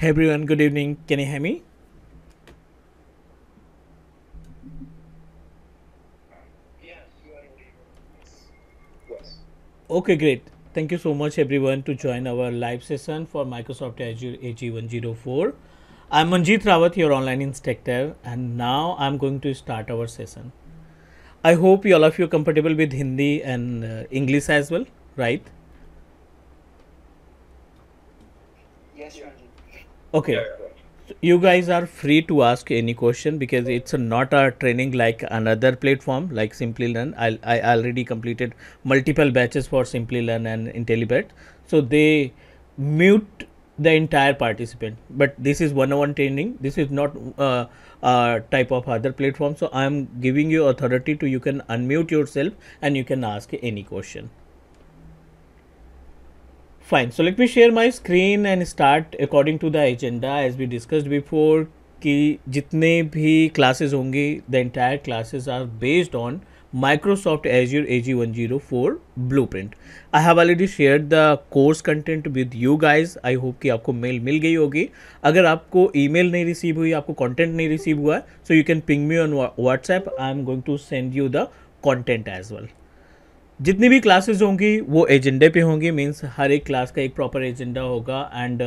Hey everyone, good evening. Can you hear me? Okay, great. Thank you so much everyone to join our live session for Microsoft Azure AG104. I'm Manjeet Rawat, your online instructor, and now I'm going to start our session. I hope you all of you are comfortable with Hindi and uh, English as well, right? Yes, sure. Okay. You guys are free to ask any question because it's not a training like another platform like Simply Learn. I, I already completed multiple batches for Simply Learn and IntelliBet. So they mute the entire participant but this is one-on-one training this is not uh, uh, type of other platform so i am giving you authority to you can unmute yourself and you can ask any question fine so let me share my screen and start according to the agenda as we discussed before कि जितने भी classes होंगे the entire classes are based on Microsoft Azure A ji one zero four blueprint I have already share the course content with you guys I hope कि आपको mail मिल गई होगी अगर आपको ई मेल नहीं receive हुई आपको content नहीं रिसीव हुआ है so you can ping me on WhatsApp I am going to send you the content as well जितनी भी क्लासेस होंगी वो एजेंडे पे होंगी मींस हर एक क्लास का एक प्रॉपर एजेंडा होगा and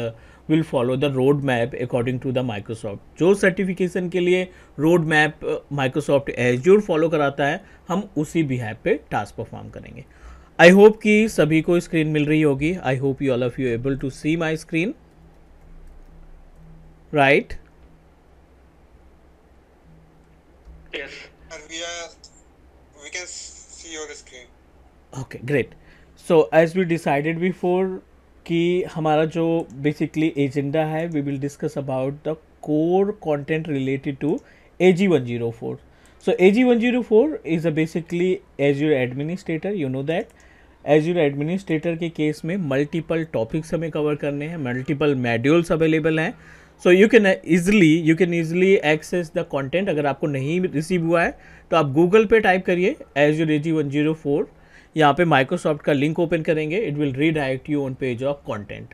will follow the road map according to the Microsoft जो सर्टिफिकेशन के लिए road map Microsoft Azure follow कराता है हम उसी बिहाइव पे टास्क परफॉर्म करेंगे आई होप कि सभी को स्क्रीन मिल रही होगी I hope you all of you able to see my screen right Yes. And we are, we can see your screen. Okay great so as we decided before कि हमारा जो बेसिकली एजेंडा है we will discuss about the core content related to A ji one zero four so A ji one zero four is a basically Azure administrator you know that Azure administrator के case में multiple topics हमें cover करने हैं multiple modules available हैं so you can easily you can easily access the content अगर आपको नहीं receive हुआ है तो आप गूगल पे टाइप करिए Azure A ji one zero four यहाँ पे माइक्रोसॉफ्ट का लिंक ओपन करेंगे it will redirect you on page of content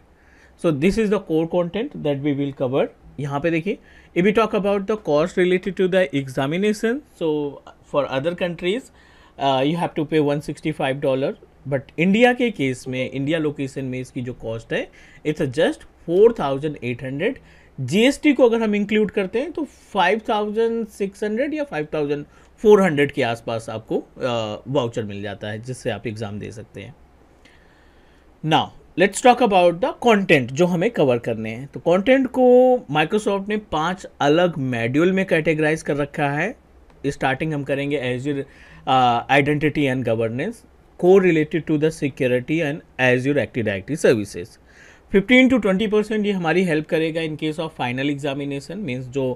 so this is the core content that we will cover यहाँ पे देखिए if you talk about the cost related to the examination so for other countries you have to pay one sixty five dollar but India के case में India location में इसकी जो cost है it's just four thousand eight hundred GST को अगर हम include करते हैं तो फाइव थाउजेंड सिक्स हंड्रेड या फाइव थाउजेंड हंड्रेड के आसपास आपको वाउचर मिल जाता है जिससे आप एग्ज़ाम दे सकते हैं now let's talk about the content जो हमें कवर करने हैं तो कंटेंट को माइक्रोसॉफ्ट ने पांच अलग मेड्यूल में कैटेगराइज कर रखा है स्टार्टिंग हम करेंगे as your identity and governance को related to the security and your active active services 15 to 20 percent ये हमारी हेल्प करेगा in case of final examination means जो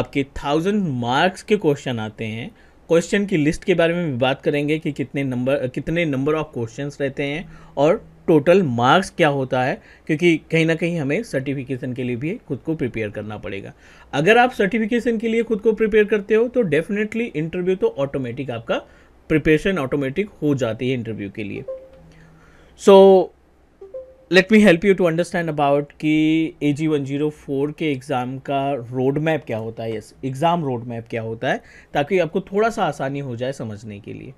आपके थाउजेंड मार्क्स के क्वेश्चन आते हैं क्वेश्चन की लिस्ट के बारे में भी बात करेंगे कि कितने नंबर कितने नंबर ऑफ क्वेश्चन रहते हैं और टोटल मार्क्स क्या होता है क्योंकि कहीं ना कहीं हमें सर्टिफिकेशन के लिए भी खुद को प्रिपेयर करना पड़ेगा अगर आप सर्टिफिकेशन के लिए खुद को प्रिपेयर करते हो तो डेफिनेटली इंटरव्यू तो ऑटोमेटिक आपका प्रिपरेशन ऑटोमेटिक हो जाती है इंटरव्यू के लिए so so, let me help you to understand about कि A ji one zero four के एग्ज़ाम का रोड मैप क्या होता है यस एग्ज़ाम रोड मैप क्या होता है ताकि आपको थोड़ा सा आसानी हो जाए समझने के लिए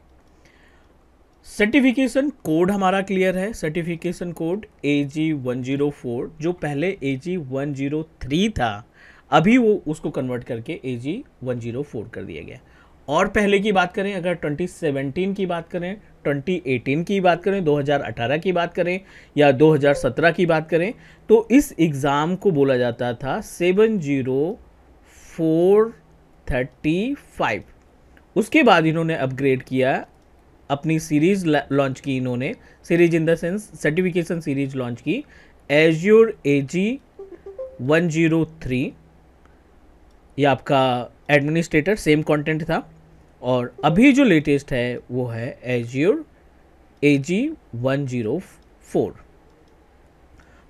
सर्टिफिकेशन कोड हमारा क्लियर है certification code A ji one zero four जो पहले A ji one zero three था अभी वो उसको कन्वर्ट करके A ji one zero four कर दिया गया और पहले की बात करें अगर ट्वेंटी सेवनटीन की बात करें 2018 की बात करें 2018 की बात करें या 2017 की बात करें तो इस एग्ज़ाम को बोला जाता था seven zero four thirty five उसके बाद इन्होंने अपग्रेड किया अपनी सीरीज़ लॉन्च की इन्होंने series in the sense certification series launch की your A ji one zero three ये आपका एडमिनिस्ट्रेटर सेम कंटेंट था और अभी जो लेटेस्ट है वो है Azure A ji one zero four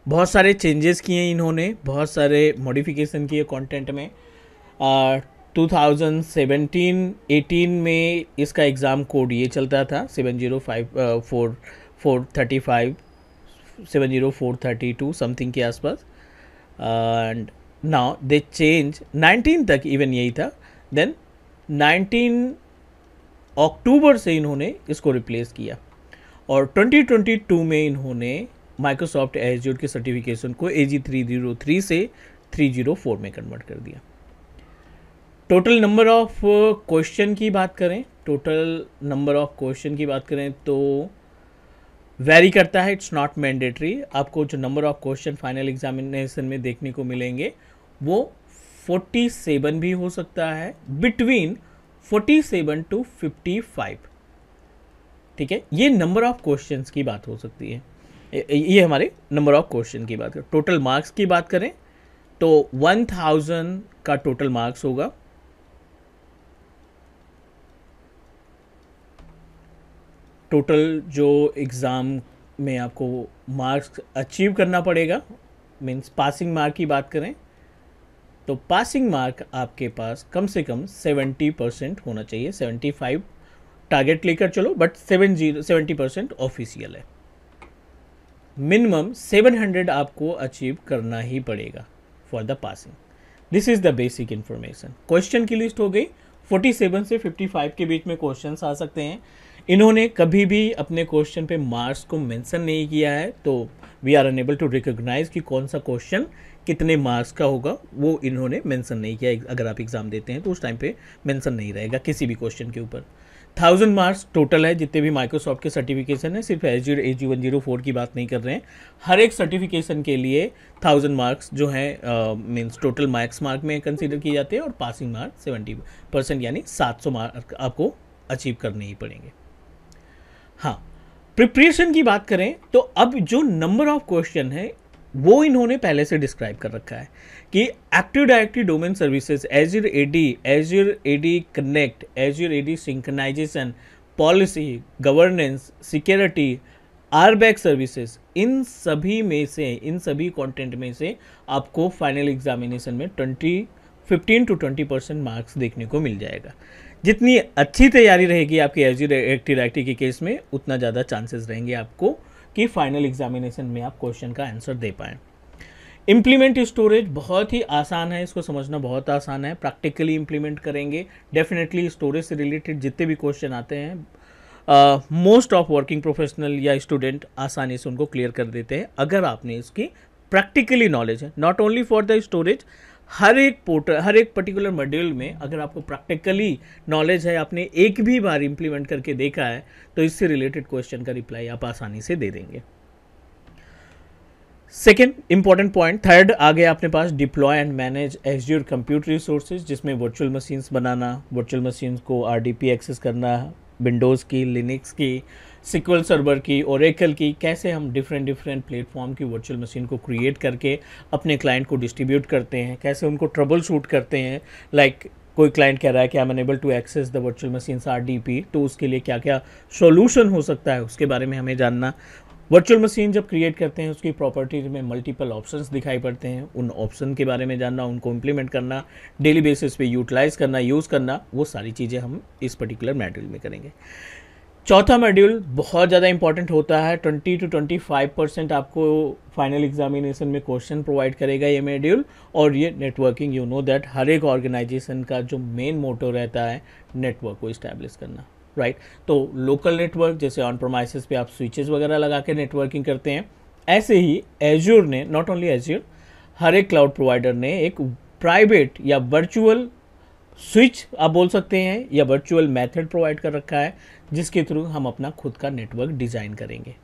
बहुत सारे चेंजेस किए इन्होंने बहुत सारे मॉडिफिकेशन किए कंटेंट में और 2017-18 में इसका एग्ज़ाम कोड ये चलता था seven zero five four four thirty five seven zero four thirty two something के आसपास एंड नाउ दे चेंज 19 तक इवन यही था देन 19 अक्टूबर से इन्होंने इसको रिप्लेस किया और 2022 में इन्होंने माइक्रोसॉफ्ट एज के सर्टिफिकेशन को A Z three zero three से थ्री जीरो फोर में कन्वर्ट कर दिया टोटल नंबर ऑफ क्वेश्चन की बात करें टोटल नंबर ऑफ क्वेश्चन की बात करें तो वेरी करता है इट्स नॉट मैंडेटरी आपको जो number of question final examination में देखने को मिलेंगे वो फोर्टी सेवन भी हो सकता है between forty seven to fifty five ठीक है ये नंबर ऑफ क्वेश्चन की बात हो सकती है ये हमारे नंबर ऑफ क्वेश्चन की बात करें टोटल मार्क्स की बात करें तो वन थाउजेंड का टोटल मार्क्स होगा टोटल जो एग्ज़ाम में आपको मार्क्स अचीव करना पड़ेगा मीन्स पासिंग मार्क की बात करें तो पासिंग मार्क आपके पास कम से कम 70 परसेंट होना चाहिए 75 टारगेट लेकर चलो but seven zero seventy percent official है मिनिमम 700 आपको अचीव करना ही पड़ेगा for the passing this is the basic information question की लिस्ट हो गई 47 से 55 के बीच में क्वेश्चन आ सकते हैं इन्होंने कभी भी अपने क्वेश्चन पे मार्क्स को मेंशन नहीं किया है तो we are unable to recognise कि कौन सा क्वेश्चन कितने मार्क्स का होगा वो इन्होंने मेंशन नहीं किया अगर आप एग्ज़ाम देते हैं तो उस टाइम पे मेंशन नहीं रहेगा किसी भी क्वेश्चन के ऊपर थाउजेंड मार्क्स टोटल है जितने भी माइक्रोसॉफ्ट के सर्टिफिकेशन है सिर्फ H zero H one zero four की बात नहीं कर रहे हैं हर एक सर्टिफिकेशन के लिए थाउजेंड मार्क्स जो हैं मीन्स टोटल मार्क्स मार्क में कंसिडर किए जाते हैं और पासिंग मार्क्स सेवेंटी परसेंट यानी सात सौ मार्क आपको अचीव करने ही पड़ेंगे हाँ प्रिपरेशन की बात करें तो अब जो नंबर ऑफ क्वेश्चन है वो इन्होंने पहले से डिस्क्राइब कर रखा है कि active directory domain services Azure Azure AD A D connect A AD synchronisation policy governance security or back services इन सभी में से इन सभी कंटेंट में से आपको फाइनल एग्जामिनेशन में twenty fifteen to twenty percent marks देखने को मिल जाएगा जितनी अच्छी तैयारी रहेगी आपकी एज यूर एक्टिव डायरेक्टरी के केस में उतना ज़्यादा चांसेस रहेंगे आपको कि फाइनल एग्जामिनेशन में आप क्वेश्चन का आंसर दे पाएँ इम्प्लीमेंट स्टोरेज बहुत ही आसान है इसको समझना बहुत आसान है प्रैक्टिकली इम्प्लीमेंट करेंगे डेफिनेटली स्टोरेज से रिलेटेड जितने भी क्वेश्चन आते हैं मोस्ट ऑफ वर्किंग प्रोफेशनल या स्टूडेंट आसानी से उनको क्लियर कर देते हैं अगर आपने इसकी प्रैक्टिकली नॉलेज है not only for the storage हर एक पोर्टल हर एक पर्टिकुलर मॉड्यूल में अगर आपको प्रैक्टिकली नॉलेज है आपने एक भी बार इंप्लीमेंट करके देखा है तो इससे रिलेटेड क्वेश्चन का रिप्लाई आप आसानी से दे देंगे सेकेंड इंपॉर्टेंट पॉइंट थर्ड आगे आपने पास deploy and manage Azure computer resources जिसमें वर्चुअल मशीन्स बनाना वर्चुअल मशीन्स को आर एक्सेस करना विंडोज़ की लिनिक्स की सिक्वल सर्वर की एकल की कैसे हम डिफरेंट डिफरेंट प्लेटफॉर्म की वर्चुअल मशीन को क्रिएट करके अपने क्लाइंट को डिस्ट्रीब्यूट करते हैं कैसे उनको ट्रबल शूट करते हैं लाइक like, कोई क्लाइंट कह रहा है कि I am enable to access the virtual machine R D P तो उसके लिए क्या क्या सोल्यूशन हो सकता है उसके बारे में हमें जानना वर्चुअल मशीन जब क्रिएट करते हैं उसकी प्रॉपर्टीज में मल्टीपल ऑप्शंस दिखाई पड़ते हैं उन ऑप्शन के बारे में जानना उनको इम्प्लीमेंट करना डेली बेसिस पे यूटिलाइज करना यूज़ करना वो सारी चीज़ें हम इस पर्टिकुलर मॉड्यूल में करेंगे चौथा मॉड्यूल बहुत ज़्यादा इंपॉर्टेंट होता है 20 टू 25 परसेंट आपको फाइनल एग्जामिनेशन में क्वेश्चन प्रोवाइड करेगा ये मॉड्यूल और ये नेटवर्किंग यू नो दैट हर एक ऑर्गेनाइजेशन का जो मेन मोटो रहता है नेटवर्क को इस्टेब्लिश करना राइट right? तो लोकल नेटवर्क जैसे ऑन प्रोमाइसिस पे आप स्विचेस वगैरह लगा के नेटवर्किंग करते हैं ऐसे ही एज्योर ने नॉट ओनली एज्योर हर एक क्लाउड प्रोवाइडर ने एक प्राइवेट या वर्चुअल स्विच आप बोल सकते हैं या वर्चुअल मेथड प्रोवाइड कर रखा है जिसके थ्रू हम अपना खुद का नेटवर्क डिज़ाइन करेंगे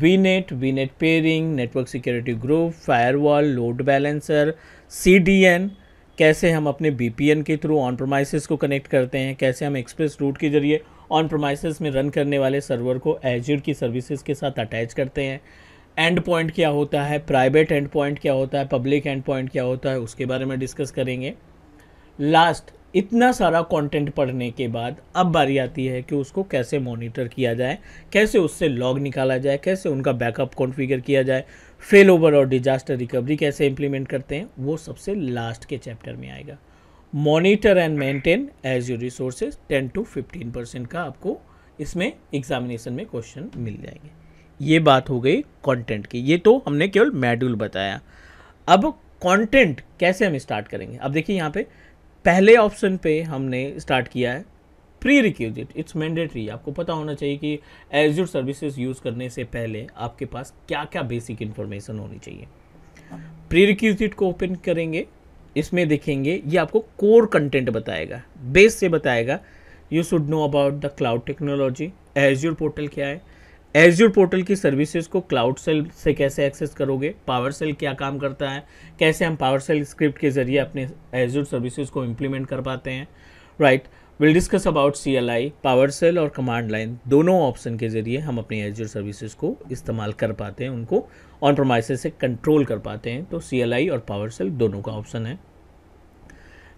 V net V net peering network security group firewall load balancer C D N कैसे हम अपने बी पी एन के थ्रू ऑन प्रोमाइसिस को कनेक्ट करते हैं कैसे हम एक्सप्रेस रूट के जरिए ऑन प्रोमाइसिस में रन करने वाले सर्वर को एज की सर्विसेज के साथ अटैच करते हैं एंड पॉइंट क्या होता है प्राइवेट एंड पॉइंट क्या होता है पब्लिक एंड पॉइंट क्या होता है उसके बारे में डिस्कस करेंगे लास्ट इतना सारा कंटेंट पढ़ने के बाद अब बारी आती है कि उसको कैसे मॉनिटर किया जाए कैसे उससे लॉग निकाला जाए कैसे उनका बैकअप कॉन्फ़िगर किया जाए फेल ओवर और डिजास्टर रिकवरी कैसे इम्प्लीमेंट करते हैं वो सबसे लास्ट के चैप्टर में आएगा monitor and maintain Azure resources ten to fifteen percent का आपको इसमें एग्जामिनेशन में क्वेश्चन मिल जाएंगे ये बात हो गई कॉन्टेंट की ये तो हमने केवल मेड्यूल बताया अब कॉन्टेंट कैसे हम स्टार्ट करेंगे अब देखिए यहाँ पर पहले ऑप्शन पे हमने स्टार्ट किया है प्री रिक्यूजिट इट्स मैंडेटरी आपको पता होना चाहिए कि एजूर सर्विसेज यूज़ करने से पहले आपके पास क्या क्या बेसिक इन्फॉर्मेशन होनी चाहिए प्री रिक्यूजिट को ओपन करेंगे इसमें देखेंगे ये आपको कोर कंटेंट बताएगा बेस से बताएगा you should know about the cloud technology Azure portal क्या है एजूर पोर्टल की सर्विसेज को क्लाउड सेल से कैसे एक्सेस करोगे पावर सेल क्या काम करता है कैसे हम पावर सेल स्क्रिप्ट के जरिए अपने एजूर सर्विसेज को इम्प्लीमेंट कर पाते हैं right will discuss about C L I power shell और कमांड लाइन दोनों ऑप्शन के जरिए हम अपने एजूर सर्विसेज को इस्तेमाल कर पाते हैं उनको ऑन प्रोमाइस से कंट्रोल कर पाते हैं तो सी एल आई और पावर सेल दोनों का ऑप्शन है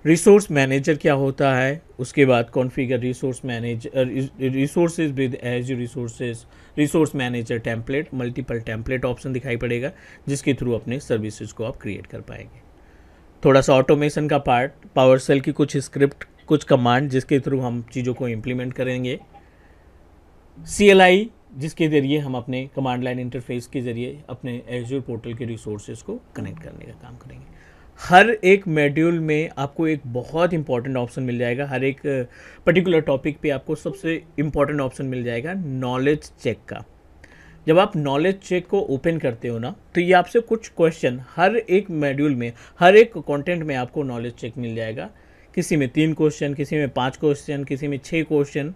रिसोर्स मैनेजर क्या होता है उसके बाद configure resource manager resources with Azure resources resource manager template multiple template option दिखाई पड़ेगा जिसके थ्रू अपने सर्विसेज को आप क्रिएट कर पाएंगे थोड़ा सा ऑटोमेशन का पार्ट पावर सेल की कुछ स्क्रिप्ट कुछ कमांड जिसके थ्रू हम चीज़ों को इम्प्लीमेंट करेंगे सी जिसके ज़रिए हम अपने कमांड लाइन इंटरफेस के ज़रिए अपने एजूर पोर्टल के रिसोर्सेज को कनेक्ट करने का काम करेंगे हर एक मेड्यूल में आपको एक बहुत इंपॉर्टेंट ऑप्शन मिल जाएगा हर एक पर्टिकुलर टॉपिक पे आपको सबसे इम्पॉर्टेंट ऑप्शन मिल जाएगा नॉलेज चेक का जब आप नॉलेज चेक को ओपन करते हो ना तो ये आपसे कुछ क्वेश्चन हर एक मेड्यूल में हर एक कंटेंट में आपको नॉलेज चेक मिल जाएगा किसी में तीन क्वेश्चन किसी में पाँच क्वेश्चन किसी में छः क्वेश्चन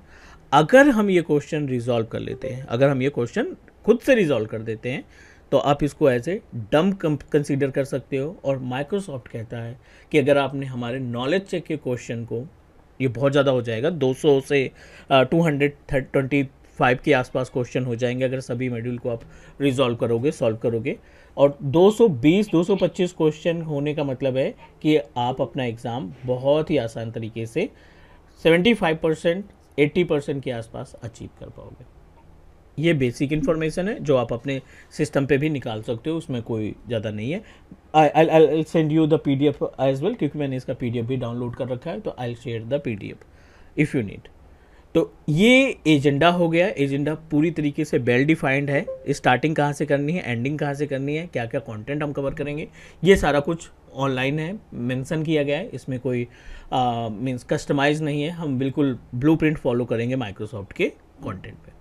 अगर हम ये क्वेश्चन रिजॉल्व कर लेते हैं अगर हम ये क्वेश्चन खुद से रिजॉल्व कर देते हैं तो आप इसको एज ए डम कंसीडर कर सकते हो और माइक्रोसॉफ्ट कहता है कि अगर आपने हमारे नॉलेज चेक के क्वेश्चन को ये बहुत ज़्यादा हो जाएगा 200 से टू हंड्रेड फाइव के आसपास क्वेश्चन हो जाएंगे अगर सभी मॉड्यूल को आप रिजॉल्व करोगे सॉल्व करोगे और 220 225 क्वेश्चन होने का मतलब है कि आप अपना एग्ज़ाम बहुत ही आसान तरीके से 75 परसेंट एट्टी परसेंट के आसपास अचीव कर पाओगे ये बेसिक इन्फॉर्मेशन है जो आप अपने सिस्टम पे भी निकाल सकते हो उसमें कोई ज़्यादा नहीं है I I I send you the P D F as well क्योंकि मैंने इसका पी डी एफ भी डाउनलोड कर रखा है तो I share the P D F if you need तो ये एजेंडा हो गया एजेंडा पूरी तरीके से वेल डिफाइंड है स्टार्टिंग कहाँ से करनी है एंडिंग कहाँ से करनी है क्या क्या कंटेंट हम कवर करेंगे ये सारा कुछ ऑनलाइन है मेंशन किया गया है इसमें कोई मीन्स कस्टमाइज नहीं है हम बिल्कुल ब्लूप्रिंट फॉलो करेंगे माइक्रोसॉफ्ट के कंटेंट पे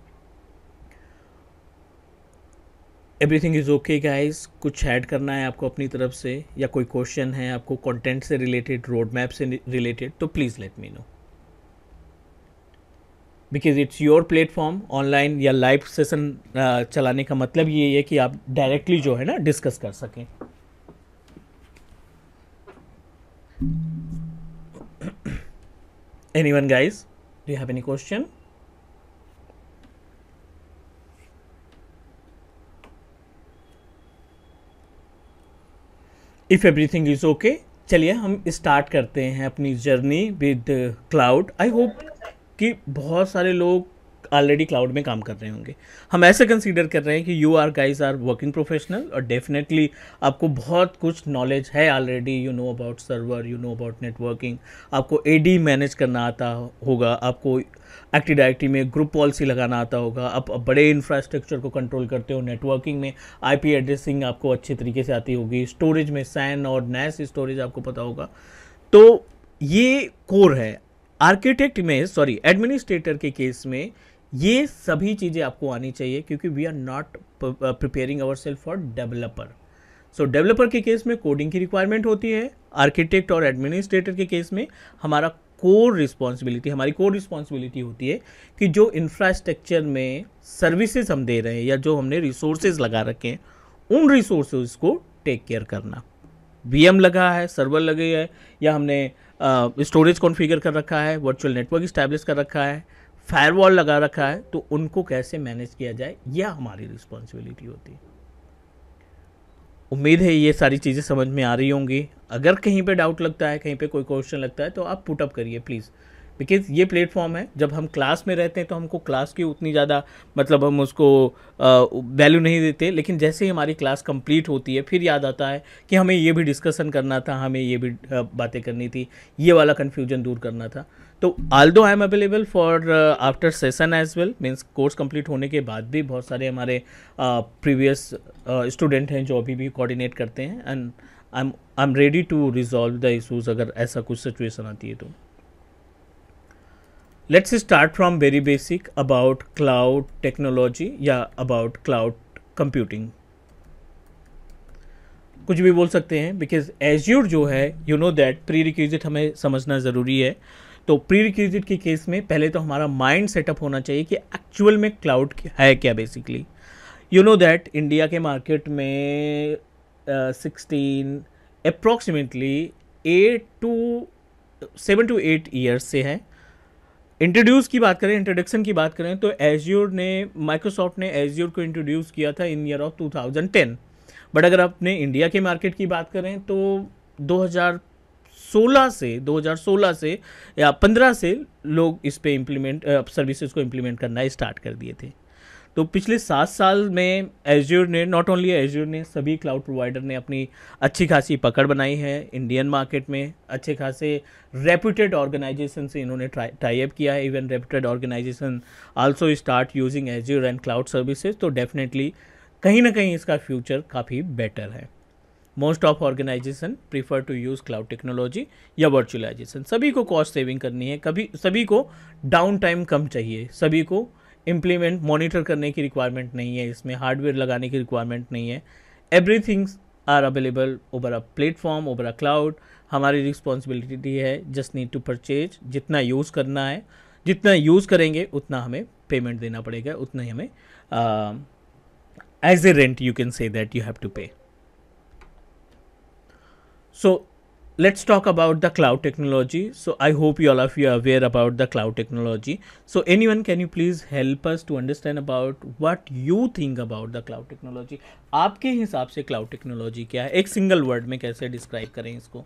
एवरीथिंग इज़ ओके गाइस कुछ ऐड करना है आपको अपनी तरफ से या कोई क्वेश्चन है आपको कंटेंट से रिलेटेड रोड मैप से रिलेटेड तो please let me know because it's your platform online या लाइव सेशन uh, चलाने का मतलब ये है कि आप डायरेक्टली जो है ना डिस्कस कर सकें any one guys do have any question if everything is okay चलिए हम स्टार्ट करते हैं अपनी journey with cloud I hope कि बहुत सारे लोग ऑलरेडी क्लाउड में काम कर रहे होंगे हम ऐसे कंसीडर कर रहे हैं कि you are guys are working professional और डेफिनेटली आपको बहुत कुछ नॉलेज है already you know about server you know about networking आपको ए मैनेज करना आता होगा आपको एक्टिव डायरेक्टरी में ग्रुप पॉलिसी लगाना आता होगा आप बड़े इंफ्रास्ट्रक्चर को कंट्रोल करते हो नेटवर्किंग में आईपी एड्रेसिंग आपको अच्छे तरीके से आती होगी स्टोरेज में सैन और नैस स्टोरेज आपको पता होगा तो ये कोर है आर्किटेक्ट में सॉरी एडमिनिस्ट्रेटर के केस में ये सभी चीज़ें आपको आनी चाहिए क्योंकि we are not preparing our self for developer so developer के केस में कोडिंग की रिक्वायरमेंट होती है आर्किटेक्ट और एडमिनिस्ट्रेटर के केस में हमारा कोर रिस्पॉन्सिबिलिटी हमारी कोर रिस्पॉन्सिबिलिटी होती है कि जो इंफ्रास्ट्रक्चर में सर्विसेज हम दे रहे हैं या जो हमने रिसोर्सेज लगा रखे हैं उन रिसोर्सेज को टेक केयर करना वी लगा है सर्वर लगे है या हमने स्टोरेज uh, कॉन्फ़िगर कर रखा है वर्चुअल नेटवर्क इस्टेब्लिश कर रखा है फायरवॉल लगा रखा है तो उनको कैसे मैनेज किया जाए यह हमारी रिस्पॉन्सिबिलिटी होती है उम्मीद है ये सारी चीज़ें समझ में आ रही होंगी अगर कहीं पे डाउट लगता है कहीं पे कोई क्वेश्चन लगता है तो आप पुटअप करिए प्लीज़ बिकॉज ये प्लेटफॉर्म है जब हम क्लास में रहते हैं तो हमको क्लास की उतनी ज़्यादा मतलब हम उसको वैल्यू नहीं देते लेकिन जैसे ही हमारी क्लास कंप्लीट होती है फिर याद आता है कि हमें ये भी डिस्कशन करना था हमें ये भी बातें करनी थी ये वाला कन्फ्यूजन दूर करना था तो although I am available for after session as well means course complete होने के बाद भी बहुत सारे हमारे प्रीवियस uh, स्टूडेंट uh, हैं जो अभी भी कोऑर्डिनेट करते हैं and I am I am ready to resolve the issues अगर ऐसा कुछ सिचुएशन आती है तो let's start from very basic about cloud technology या अबाउट क्लाउड कंप्यूटिंग कुछ भी बोल सकते हैं बिकॉज एज्यूर जो है you know that prerequisite हमें समझना ज़रूरी है तो प्री रिक्विजिट के केस में पहले तो हमारा माइंड सेटअप होना चाहिए कि एक्चुअल में क्लाउड है क्या basically you know that India के मार्केट में sixteen approximately eight to seven to eight years से है इंट्रोड्यूस की बात करें इंट्रोडक्शन की बात करें तो एजियोर ने माइक्रोसॉफ्ट ने एजियोर को इंट्रोड्यूस किया था इन ईयर ऑफ 2010 बट अगर आपने इंडिया के मार्केट की बात करें तो 2000 2016 से 2016 से या 15 से लोग इस पे इम्प्लीमेंट सर्विसेज को इम्प्लीमेंट करना स्टार्ट कर दिए थे तो पिछले सात साल में एज्योर ने नॉट ओनली एज्योर ने सभी क्लाउड प्रोवाइडर ने अपनी अच्छी खासी पकड़ बनाई है इंडियन मार्केट में अच्छे खासे रेप्यूटेड ऑर्गेनाइजेशन से इन्होंने टाई अप किया है even reputed organisation also start using Azure and cloud services तो डेफिनेटली कहीं ना कहीं इसका फ्यूचर काफ़ी बेटर है most of organisation prefer to use cloud technology या वर्चुअलाइजेशन सभी को कॉस्ट सेविंग करनी है कभी सभी को डाउन टाइम कम चाहिए सभी को इम्प्लीमेंट मॉनिटर करने की रिक्वायरमेंट नहीं है इसमें हार्डवेयर लगाने की रिक्वायरमेंट नहीं है every things are available over a platform over a cloud हमारी रिस्पॉन्सिबिलिटी है जस्ट नीड टू परचेज जितना यूज़ करना है जितना यूज़ करेंगे उतना हमें पेमेंट देना पड़ेगा उतना ही हमें as a rent you can say that you have to pay So let's talk about the cloud technology. So I hope you all of you are aware about the cloud technology. So anyone can you please help us to understand about what you think about the cloud technology? aapke hisab se cloud technology kya hai ek single word mein kaise describe kare isko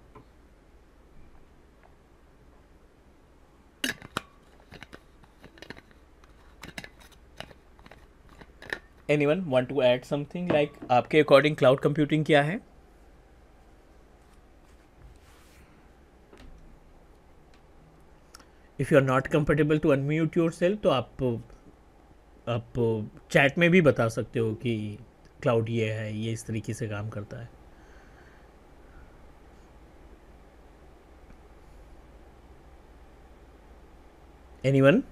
any one want to add something like आपके according cloud computing क्या है if you are not comfortable to unmute your self तो आप आप chat में भी बता सकते हो कि क्लाउड ये है ये इस तरीके से काम करता है anyone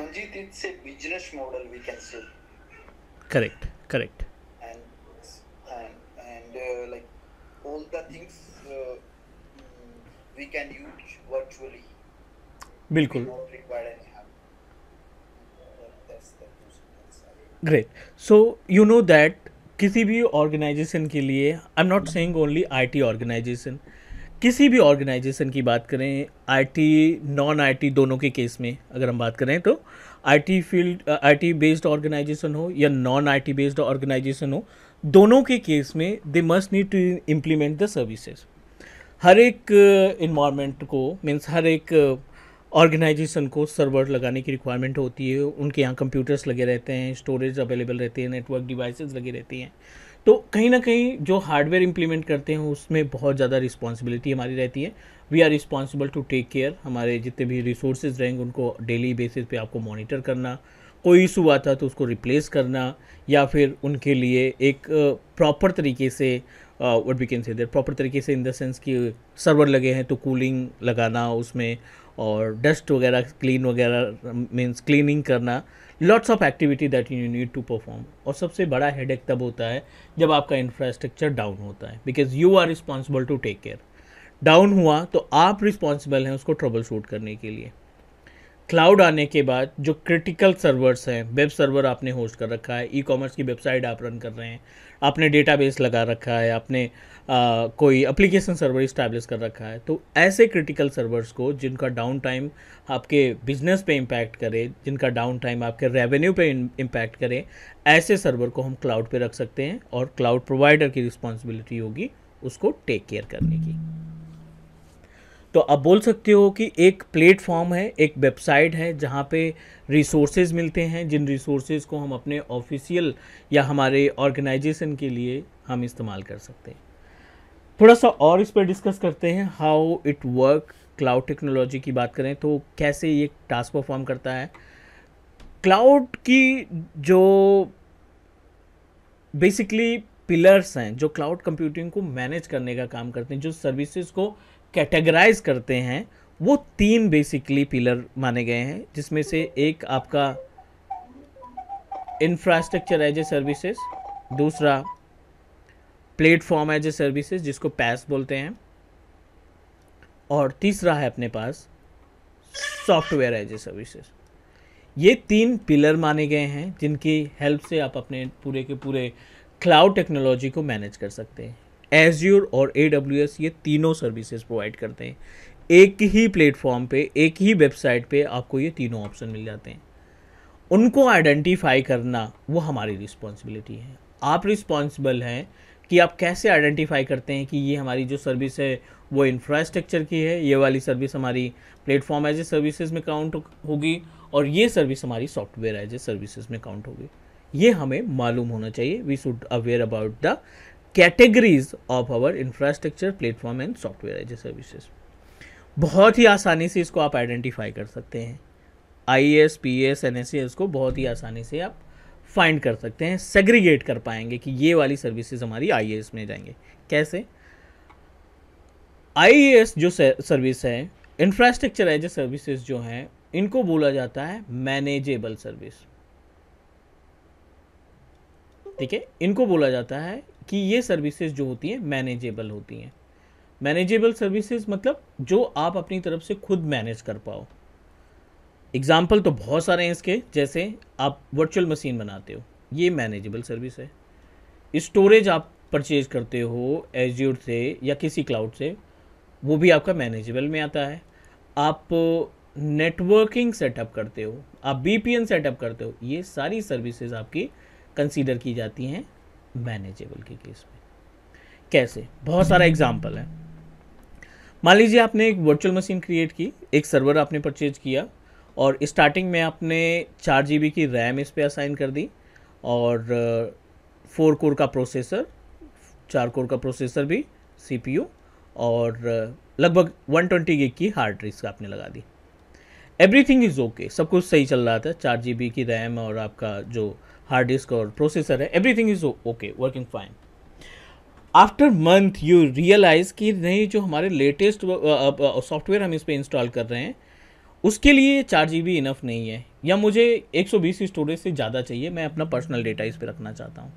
Manjit, it's a business model we can we can use virtually. बिल्कुल great so you know that किसी भी ऑर्गेनाइजेशन के लिए I am not saying only IT organisation किसी भी ऑर्गेनाइजेशन की बात करें आईटी नॉन आईटी दोनों के केस में अगर हम बात करें तो IT field IT based organisation हो या नॉन आईटी बेस्ड ऑर्गेनाइजेशन हो दोनों के केस में they must need to implement the services हर एक इन्वामेंट को मीन्स हर एक ऑर्गेनाइजेशन को सर्वर लगाने की रिक्वायरमेंट होती है उनके यहाँ कंप्यूटर्स लगे रहते हैं स्टोरेज अवेलेबल रहती है नेटवर्क डिवाइसेस लगी रहती हैं तो कहीं ना कहीं जो हार्डवेयर इंप्लीमेंट करते हैं उसमें बहुत ज़्यादा रिस्पॉन्सिबिलिटी हमारी रहती है we are responsible to take care हमारे जितने भी रिसोर्सेज रहेंगे उनको डेली बेसिस पे आपको मॉनिटर करना कोई इशू आता तो उसको रिप्लेस करना या फिर उनके लिए एक प्रॉपर तरीके से what we can say there proper तरीके से इन द सेंस कि सर्वर लगे हैं तो कूलिंग लगाना उसमें और डस्ट वगैरह क्लीन वगैरह मीन्स क्लीनिंग करना lots of activity that you need to perform और सबसे बड़ा हेडेक तब होता है जब आपका इंफ्रास्ट्रक्चर डाउन होता है because you are responsible to take care down हुआ तो आप रिस्पॉन्सिबल हैं उसको ट्रबल शूट करने के लिए क्लाउड आने के बाद जो क्रिटिकल सर्वर्स हैं वेब सर्वर आपने होस्ट कर रखा है ई कॉमर्स की वेबसाइट आप रन कर रहे हैं आपने डेटाबेस लगा रखा है आपने Uh, कोई एप्लीकेशन सर्वर इस्टेब्लिश कर रखा है तो ऐसे क्रिटिकल सर्वर्स को जिनका डाउन टाइम आपके बिजनेस पे इम्पैक्ट करे जिनका डाउन टाइम आपके रेवेन्यू पे इम्पैक्ट करे ऐसे सर्वर को हम क्लाउड पे रख सकते हैं और क्लाउड प्रोवाइडर की रिस्पॉन्सिबिलिटी होगी उसको टेक केयर करने की तो आप बोल सकते हो कि एक प्लेटफॉर्म है एक वेबसाइट है जहाँ पे रिसोर्सेज मिलते हैं जिन रिसोर्सेज को हम अपने ऑफिशियल या हमारे ऑर्गेनाइजेशन के लिए हम इस्तेमाल कर सकते हैं थोड़ा सा और इस पर डिस्कस करते हैं how it work cloud technology की बात करें तो कैसे ये टास्क परफॉर्म करता है क्लाउड की जो बेसिकली पिलर्स हैं जो क्लाउड कंप्यूटिंग को मैनेज करने का काम करते हैं जो सर्विसेज को कैटेगराइज करते हैं वो तीन बेसिकली पिलर माने गए हैं जिसमें से एक आपका इंफ्रास्ट्रक्चर एज ए सर्विसेज दूसरा प्लेटफॉर्म एज ए सर्विसेज जिसको पैस बोलते हैं और तीसरा है अपने पास सॉफ्टवेयर एज ए सर्विसेज ये तीन पिलर माने गए हैं जिनकी हेल्प से आप अपने पूरे के पूरे क्लाउड टेक्नोलॉजी को मैनेज कर सकते हैं एज्योर और ए ये तीनों सर्विसेज प्रोवाइड करते हैं एक ही प्लेटफॉर्म पे एक ही वेबसाइट पे आपको ये तीनों ऑप्शन मिल जाते हैं उनको आइडेंटिफाई करना वो हमारी रिस्पॉन्सिबिलिटी है आप रिस्पॉन्सिबल हैं कि आप कैसे आइडेंटिफाई करते हैं कि ये हमारी जो सर्विस है वो इंफ्रास्ट्रक्चर की है ये वाली सर्विस हमारी प्लेटफॉर्म एज ए सर्विसेज में काउंट होगी और ये सर्विस हमारी सॉफ्टवेयर एज ए सर्विसेज में काउंट होगी ये हमें मालूम होना चाहिए we should aware about the categories of our infrastructure platform and software as a services बहुत ही आसानी से इसको आप आइडेंटिफाई कर सकते हैं IaaS PaaS and SaaS को बहुत ही आसानी से आप फाइंड कर सकते हैं सेग्रीगेट कर पाएंगे कि ये वाली सर्विसेज हमारी आई एस में जाएंगे कैसे आई एस जो सर्विस है इंफ्रास्ट्रक्चर एज ए सर्विसेज जो हैं इनको बोला जाता है मैनेजेबल सर्विस ठीक है इनको बोला जाता है कि ये सर्विसेज जो होती हैं मैनेजेबल होती हैं मैनेजेबल सर्विसेज मतलब जो आप अपनी तरफ से खुद मैनेज कर पाओ एग्ज़ाम्पल तो बहुत सारे हैं इसके जैसे आप वर्चुअल मशीन बनाते हो ये मैनेजेबल सर्विस है स्टोरेज आप परचेज करते हो एच से या किसी क्लाउड से वो भी आपका मैनेजेबल में आता है आप नेटवर्किंग सेटअप करते हो आप बी सेटअप करते हो ये सारी सर्विसेज आपकी कंसीडर की जाती हैं मैनेजेबल के केस में कैसे बहुत सारा एग्जाम्पल है मान लीजिए आपने एक वर्चुअल मशीन क्रिएट की एक सर्वर आपने परचेज किया और स्टार्टिंग में आपने चार जी की रैम इस पर असाइन कर दी और फोर uh, कोर का प्रोसेसर चार कोर का प्रोसेसर भी सी और uh, लगभग 120 ट्वेंटी गिग की हार्ड डिस्क आपने लगा दी एवरीथिंग इज़ ओके सब कुछ सही चल रहा था चार जी की रैम और आपका जो hard disk or processor है एवरी थिंग is okay working fine after month you realise कि नहीं जो हमारे लेटेस्ट सॉफ्टवेयर हम इस पर इंस्टॉल कर रहे हैं उसके लिए चार जी बी इनफ नहीं है या मुझे एक सौ बीस स्टोरेज से ज़्यादा चाहिए मैं अपना पर्सनल डेटा इस पर रखना चाहता हूँ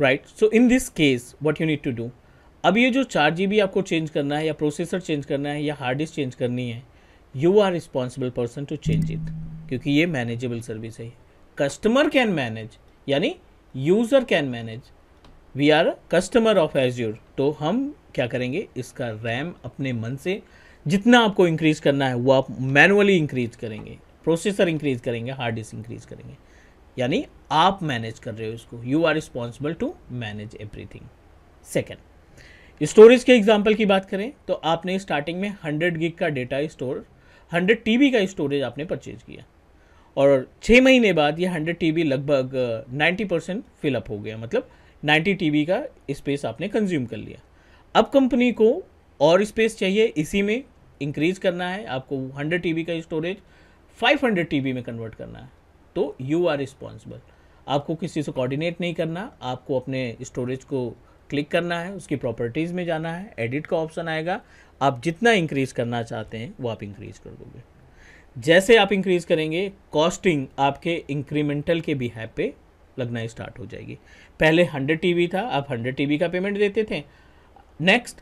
right so in this case what you need to do अब ये जो चार जी बी आपको चेंज करना है या प्रोसेसर चेंज करना है या हार्ड डिस्क चेंज करनी है you are responsible person to change it क्योंकि ये मैनेजेबल सर्विस है कस्टमर कैन मैनेज यानी user can manage we are customer of Azure तो हम क्या करेंगे इसका रैम अपने मन से जितना आपको इंक्रीज करना है वो आप मैनुअली इंक्रीज करेंगे प्रोसेसर इंक्रीज करेंगे हार्ड डिस्क इंक्रीज करेंगे यानी आप मैनेज कर रहे हो इसको you are responsible to manage everything second storage के एग्जाम्पल की बात करें तो आपने स्टार्टिंग में हंड्रेड गिग का डेटा स्टोर हंड्रेड टी का स्टोरेज आपने परचेज किया और छः महीने बाद ये हंड्रेड टी लगभग नाइन्टी परसेंट फिलअप हो गया मतलब नाइन्टी टी का स्पेस आपने कंज्यूम कर लिया अब कंपनी को और स्पेस चाहिए इसी में इंक्रीज करना है आपको हंड्रेड टी का स्टोरेज फाइव हंड्रेड टी में कन्वर्ट करना है तो यू आर रिस्पॉन्सिबल आपको किसी से कोऑर्डिनेट नहीं करना आपको अपने स्टोरेज को क्लिक करना है उसकी प्रॉपर्टीज़ में जाना है एडिट का ऑप्शन आएगा आप जितना इंक्रीज़ करना चाहते हैं वो आप इंक्रीज़ कर दोगे जैसे आप इंक्रीज़ करेंगे कॉस्टिंग आपके इंक्रीमेंटल के बिहाव पे लगना स्टार्ट हो जाएगी पहले 100 टीबी था आप 100 टीबी का पेमेंट देते थे नेक्स्ट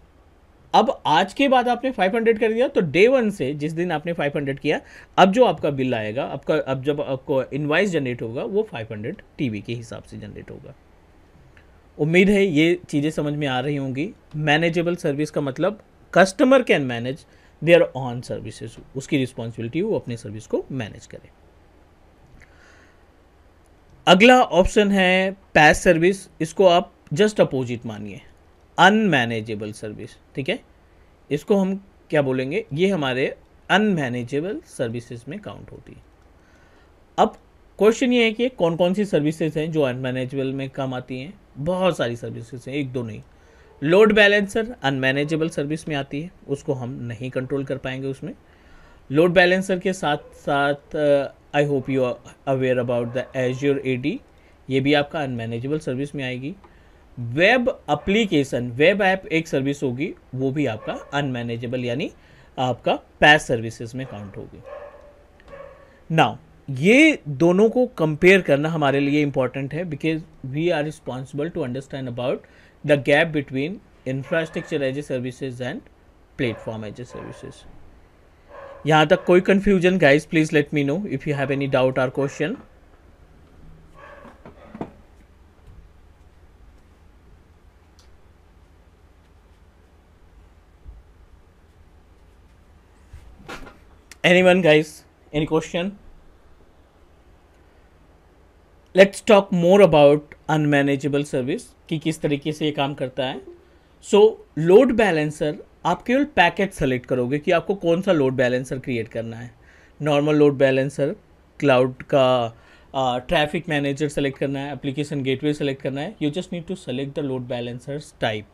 अब आज के बाद आपने 500 कर दिया तो डे वन से जिस दिन आपने 500 किया अब जो आपका बिल आएगा आपका अब जब आपको इनवाइस जनरेट होगा वो 500 टीबी के हिसाब से जनरेट होगा उम्मीद है ये चीज़ें समझ में आ रही होंगी मैनेजेबल सर्विस का मतलब customer can manage they are on services उसकी रिस्पॉन्सिबिलिटी वो अपनी सर्विस को मैनेज करें अगला ऑप्शन है पैस सर्विस इसको आप जस्ट अपोजिट मानिए अनमैनेजेबल सर्विस ठीक है इसको हम क्या बोलेंगे ये हमारे अनमैनेजेबल सर्विसेज में काउंट होती है अब क्वेश्चन ये है कि कौन कौन सी सर्विसेज हैं जो अनमैनेजेबल में काम आती हैं बहुत सारी सर्विसेज हैं एक दो नहीं लोड बैलेंसर अनमैनेजेबल सर्विस में आती है उसको हम नहीं कंट्रोल कर पाएंगे उसमें लोड बैलेंसर के साथ साथ I hope you aware about the Azure ए ये भी आपका अनमैनेजेबल सर्विस में आएगी वेब अप्लीकेशन वेब ऐप एक सर्विस होगी वो भी आपका अनमैनेजेबल यानी आपका पैस सर्विसेज में काउंट होगी नाउ ये दोनों को कंपेयर करना हमारे लिए इंपॉर्टेंट है because we are responsible to understand about the gap between infrastructure as a services and platform as a services यहाँ tak koi confusion guys please let me know if you have any doubt or question anyone guys any question let's talk more about unmanageable service कि किस तरीके से ये काम करता है सो load balancer आप केवल पैकेट सेलेक्ट करोगे कि आपको कौन सा लोड बैलेंसर क्रिएट करना है नॉर्मल लोड बैलेंसर क्लाउड का ट्रैफिक मैनेजर सेलेक्ट करना है एप्लीकेशन गेटवे सेलेक्ट करना है you just need to select the load balancers type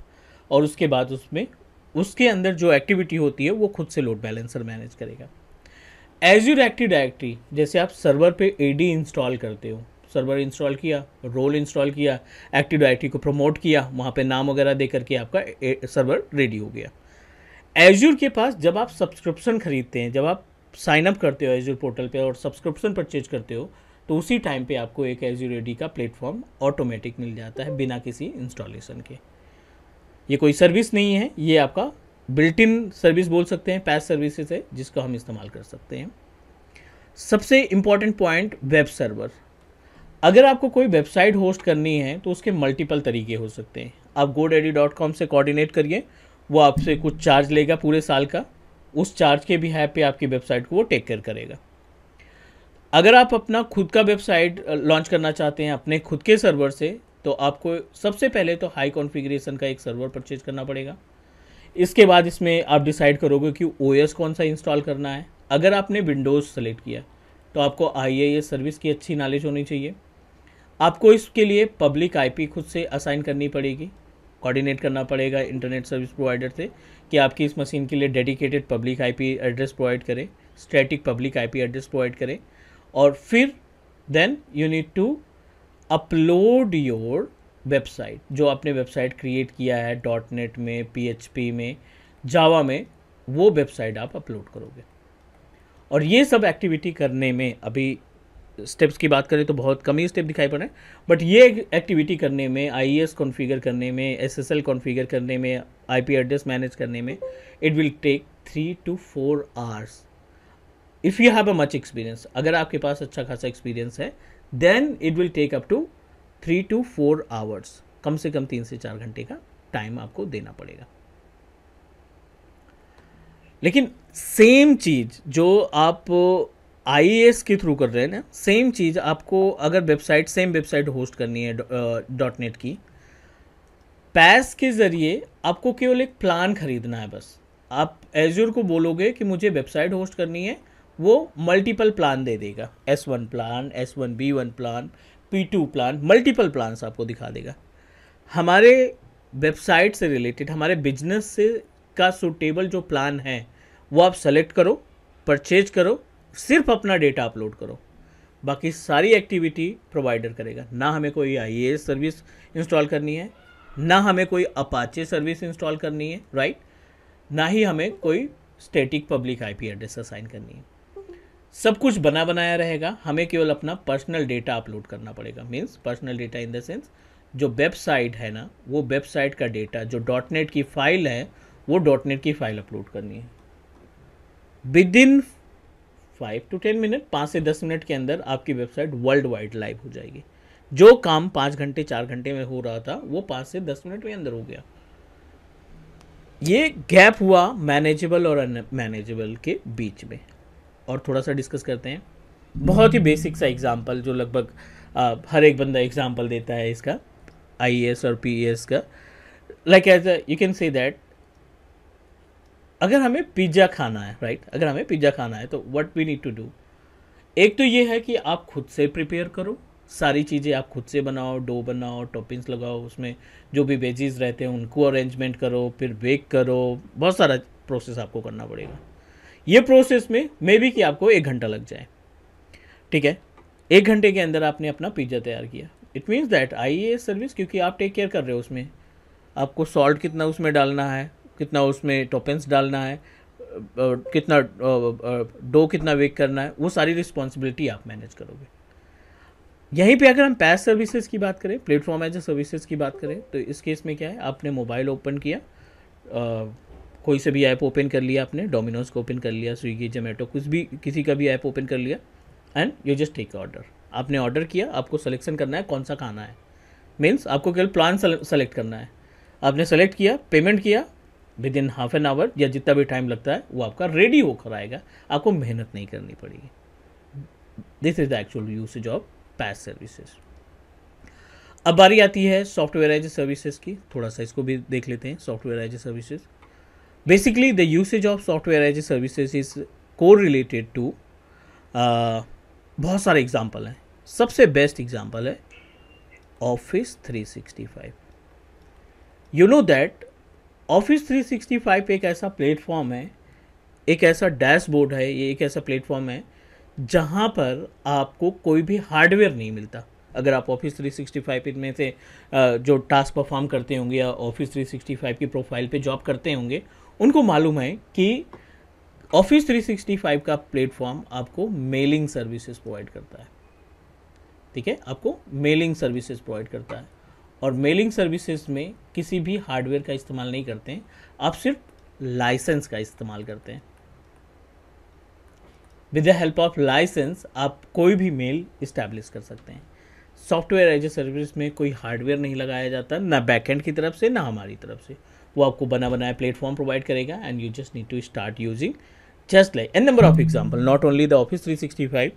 और उसके बाद उसमें उसके अंदर जो एक्टिविटी होती है वो खुद से लोड बैलेंसर मैनेज करेगा एज यूर एक्टिव डायरेक्टरी जैसे आप सर्वर पे एडी इंस्टॉल करते हो सर्वर इंस्टॉल किया रोल इंस्टॉल किया एक्टिव डायरेक्टरी को प्रमोट किया वहाँ पे नाम वगैरह दे करके आपका सर्वर रेडी हो गया एजूर के पास जब आप सब्सक्रिप्शन खरीदते हैं जब आप साइन अप करते हो एजूर पोर्टल पे और सब्सक्रिप्शन परचेज करते हो तो उसी टाइम पे आपको एक एजूर एडी का प्लेटफॉर्म ऑटोमेटिक मिल जाता है बिना किसी इंस्टॉलेशन के ये कोई सर्विस नहीं है ये आपका बिल्ट इन सर्विस बोल सकते हैं पैस सर्विसेज है जिसका हम इस्तेमाल कर सकते हैं सबसे इम्पॉर्टेंट पॉइंट वेब सर्वर अगर आपको कोई वेबसाइट होस्ट करनी है तो उसके मल्टीपल तरीके हो सकते हैं आप गोडेडी डॉट कॉम से कोऑर्डिनेट करिए वो आपसे कुछ चार्ज लेगा पूरे साल का उस चार्ज के भी हैप पे आपकी वेबसाइट को वो टेक केयर करेगा अगर आप अपना खुद का वेबसाइट लॉन्च करना चाहते हैं अपने खुद के सर्वर से तो आपको सबसे पहले तो हाई कॉन्फ़िगरेशन का एक सर्वर परचेज करना पड़ेगा इसके बाद इसमें आप डिसाइड करोगे कि एस कौन सा इंस्टॉल करना है अगर आपने विंडोज़ सेलेक्ट किया तो आपको आई सर्विस की अच्छी नॉलेज होनी चाहिए आपको इसके लिए पब्लिक आईपी खुद से असाइन करनी पड़ेगी कोऑर्डिनेट करना पड़ेगा इंटरनेट सर्विस प्रोवाइडर से कि आपकी इस मशीन के लिए dedicated public IP address provide करें static public IP address provide करें और फिर then you need to upload your website जो आपने वेबसाइट क्रिएट किया है डॉट नेट में पी में जावा में वो वेबसाइट आप अपलोड करोगे और ये सब एक्टिविटी करने में अभी स्टेप्स की बात करें तो बहुत कम ही स्टेप दिखाई पड़ रहे हैं बट ये एक्टिविटी करने में आई कॉन्फ़िगर e करने में एस एस कॉन्फ़िगर करने में आई एड्रेस मैनेज करने में it will take three to four hours if you have a much experience अगर आपके पास अच्छा खासा एक्सपीरियंस है then it will take up to three to four hours कम से कम तीन से चार घंटे का टाइम आपको देना पड़ेगा लेकिन सेम चीज़ जो आप आई के थ्रू कर रहे हैं ना सेम चीज़ आपको अगर वेबसाइट सेम वेबसाइट होस्ट करनी है डॉट uh, नेट की पैस के ज़रिए आपको केवल एक प्लान खरीदना है बस आप एजूर को बोलोगे कि मुझे वेबसाइट होस्ट करनी है वो मल्टीपल प्लान दे देगा S one plan S one B one plan P two plan multiple plans आपको दिखा देगा हमारे वेबसाइट से रिलेटेड हमारे बिजनेस से का सुटेबल जो प्लान है वो आप सेलेक्ट करो परचेज करो सिर्फ अपना डेटा अपलोड करो बाकी सारी एक्टिविटी प्रोवाइडर करेगा ना हमें कोई आई सर्विस इंस्टॉल करनी है ना हमें कोई अपाचे सर्विस इंस्टॉल करनी है राइट ना ही हमें कोई static public IP address assign करनी है सब कुछ बना बनाया रहेगा हमें केवल अपना पर्सनल डेटा अपलोड करना पड़ेगा means personal data in the sense जो वेबसाइट है ना वो वेबसाइट का डेटा जो डॉट नेट की फाइल है वो डॉट की फाइल अपलोड करनी है within five to ten minute पाँच से दस मिनट के अंदर आपकी वेबसाइट वर्ल्ड वाइड लाइव हो जाएगी जो काम पाँच घंटे चार घंटे में हो रहा था वो पाँच से दस मिनट में अंदर हो गया ये गैप हुआ मैनेजेबल और अनमैनेजेबल के बीच में और थोड़ा सा डिस्कस करते हैं बहुत ही बेसिक सा एग्जाम्पल जो लगभग हर एक बंदा एग्जाम्पल देता है इसका आई और पी का like as you can say that अगर हमें पिज़्ज़ा खाना है राइट right? अगर हमें पिज़्ज़ा खाना है तो what we need to do एक तो ये है कि आप खुद से प्रिपेयर करो सारी चीज़ें आप खुद से बनाओ डो बनाओ टॉपिंग्स लगाओ उसमें जो भी वेजेस रहते हैं उनको अरेंजमेंट करो फिर बेक करो बहुत सारा प्रोसेस आपको करना पड़ेगा ये प्रोसेस में मे बी कि आपको एक घंटा लग जाए ठीक है एक घंटे के अंदर आपने अपना पिज्ज़ा तैयार किया it means that I service क्योंकि आप टेक केयर कर रहे हो उसमें आपको सॉल्ट कितना उसमें डालना है कितना उसमें टोपेंस डालना है कितना डो कितना वेक करना है वो सारी रिस्पॉन्सिबिलिटी आप मैनेज करोगे यहीं पे अगर हम पैस सर्विसेज की बात करें प्लेटफॉर्म एज ए सर्विसेज की बात करें तो इस केस में क्या है आपने मोबाइल ओपन किया आ, कोई से भी ऐप ओपन कर लिया आपने डोमिनोज को ओपन कर लिया स्विगी जोमेटो कुछ भी किसी का भी ऐप ओपन कर लिया and you just take order आपने ऑर्डर किया आपको सलेक्शन करना है कौन सा खाना है मीन्स आपको केवल प्लान सेलेक्ट करना है आपने सेलेक्ट किया पेमेंट किया within half an hour या जितना भी टाइम लगता है वो आपका रेडी होकर आएगा आपको मेहनत नहीं करनी पड़ेगी this is the actual usage of PaaS services अब बारी आती है सॉफ्टवेयर एज ए सर्विसेज की थोड़ा सा इसको भी देख लेते हैं software as a services basically the usage of software as a services is core related to बहुत सारे एग्जाम्पल हैं सबसे बेस्ट एग्जाम्पल है office three sixty five you know that office 365 एक ऐसा प्लेटफॉर्म है एक ऐसा डैशबोर्ड है ये एक ऐसा प्लेटफॉर्म है जहाँ पर आपको कोई भी हार्डवेयर नहीं मिलता अगर आप ऑफिस 365 में से जो टास्क परफॉर्म करते होंगे या ऑफिस 365 की प्रोफाइल पे जॉब करते होंगे उनको मालूम है कि ऑफिस 365 का प्लेटफॉर्म आपको मेलिंग सर्विसेज प्रोवाइड करता है ठीक है आपको मेलिंग सर्विसेज प्रोवाइड करता है और मेलिंग सर्विसेज में किसी भी हार्डवेयर का इस्तेमाल नहीं करते हैं आप सिर्फ लाइसेंस का इस्तेमाल करते हैं with the help of licence आप कोई भी मेल इस्टेब्लिश कर सकते हैं सॉफ्टवेयर एज ए सर्विस में कोई हार्डवेयर नहीं लगाया जाता ना बैकहेंड की तरफ से ना हमारी तरफ से वो आपको बना बनाया प्लेटफॉर्म प्रोवाइड करेगा and you just need to start using just like an number of example not only the office five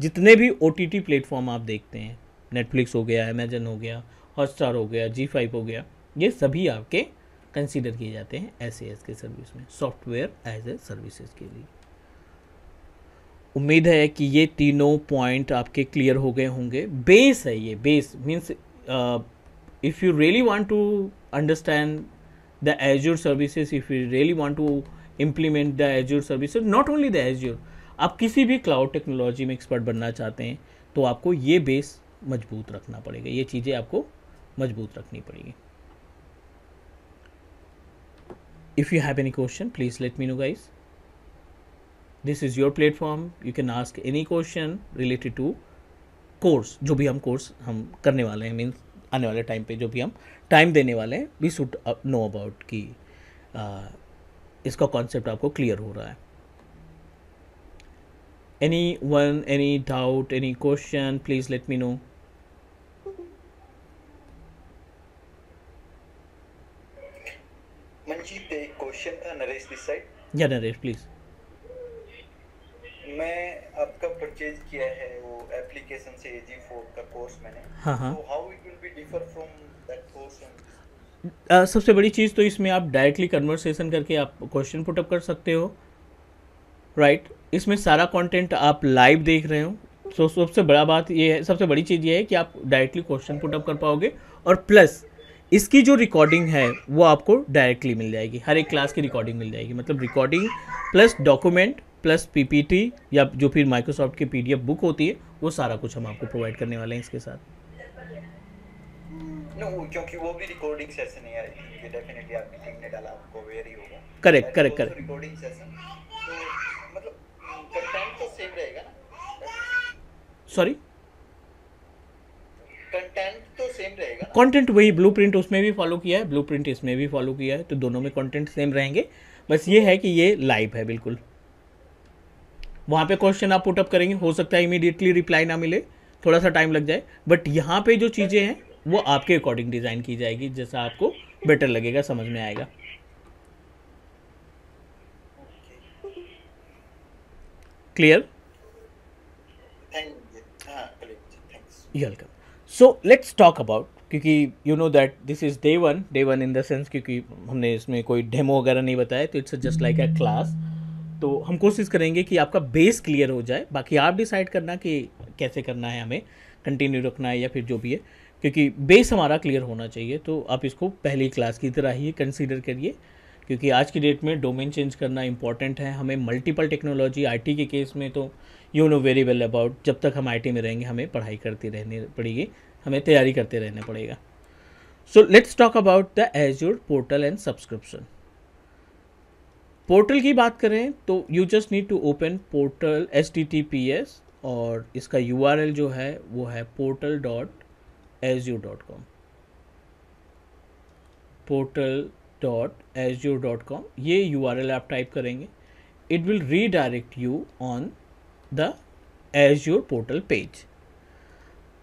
जितने भी ओ टी प्लेटफॉर्म आप देखते हैं नेटफ्लिक्स हो गया अमेजन हो गया हॉटस्टार हो गया जी फाइव हो गया ये सभी आपके कंसीडर किए जाते हैं एस एस के सर्विस में सॉफ्टवेयर एज ए सर्विसेज के लिए उम्मीद है कि ये तीनों पॉइंट आपके क्लियर हो गए होंगे बेस है ये base means if you really want to understand the Azure services if you really want to implement the Azure services not only the Azure आप किसी भी क्लाउड टेक्नोलॉजी में एक्सपर्ट बनना चाहते हैं तो आपको ये बेस मजबूत रखना पड़ेगा ये चीज़ें आपको मजबूत रखनी पड़ेगी if you have any question please let me know guys this is your platform you can ask any question related to course जो भी हम कोर्स हम करने वाले हैं मीन्स आने वाले टाइम पे जो भी हम टाइम देने वाले हैं वी शुड नो अबाउट कि इसका कॉन्सेप्ट आपको क्लियर हो रहा है any one any doubt any question please let me know Manjeet एक क्वेश्चन था नरेश दिस साइड या नरेश प्लीज मैं आपका परचेज किया है वो एप्लीकेशन से एजी फोर का कोर्स मैंने हाँ हाँ तो how it will be differ from that course Uh, सबसे बड़ी चीज़ तो इसमें आप डायरेक्टली कन्वर्सेशन करके आप क्वेश्चन पुट अप कर सकते हो राइट right? इसमें सारा कंटेंट आप लाइव देख रहे हो सो so, सबसे बड़ा बात ये है सबसे बड़ी चीज़ ये है कि आप डायरेक्टली क्वेश्चन पुट अप कर पाओगे और प्लस इसकी जो रिकॉर्डिंग है वो आपको डायरेक्टली मिल जाएगी हर एक क्लास की रिकॉर्डिंग मिल जाएगी मतलब recording plus document plus PPT या जो फिर माइक्रोसॉफ्ट की पीडीएफ बुक होती है वो सारा कुछ हम आपको प्रोवाइड करने वाले हैं इसके साथ recording correct correct correct sorry content तो सेम रहेगा उसमें भी फॉलो किया है ब्लू प्रिंट इसमें भी फॉलो किया है तो दोनों में कॉन्टेंट सेम रहेंगे बस ये है कि ये लाइव है बिल्कुल वहाँ पे क्वेश्चन आप पुटअप करेंगे हो सकता है इमीडिएटली रिप्लाई ना मिले थोड़ा सा टाइम लग जाए बट यहाँ पे जो चीज़ें हैं वो आपके अकॉर्डिंग डिज़ाइन की जाएगी जैसा आपको बेटर लगेगा समझ में आएगा हाँ, clear welcome so let's talk about क्योंकि you know that this is day one day one in the sense क्योंकि हमने इसमें कोई डेमो वगैरह नहीं बताया तो it's just like a class तो हम कोशिश करेंगे कि आपका बेस क्लियर हो जाए बाकी आप डिसाइड करना कि कैसे करना है हमें कंटिन्यू रखना है या फिर जो भी है क्योंकि बेस हमारा क्लियर होना चाहिए तो आप इसको पहली क्लास की तरह ही कंसीडर करिए क्योंकि आज की डेट में डोमेन चेंज करना इंपॉर्टेंट है हमें मल्टीपल टेक्नोलॉजी आईटी के केस में तो you know very well about जब तक हम आईटी में रहेंगे हमें पढ़ाई करती रहनी पड़ेगी हमें तैयारी करते रहने पड़ेगा so let's talk about the Azure portal and subscription portal की बात करें तो you just need to open portal S T T P S और इसका यू आर एल जो है वो है portal dot Azure dot com portal dot Azure dot com ये यू आर एल आप टाइप करेंगे it will redirect you on the Azure portal page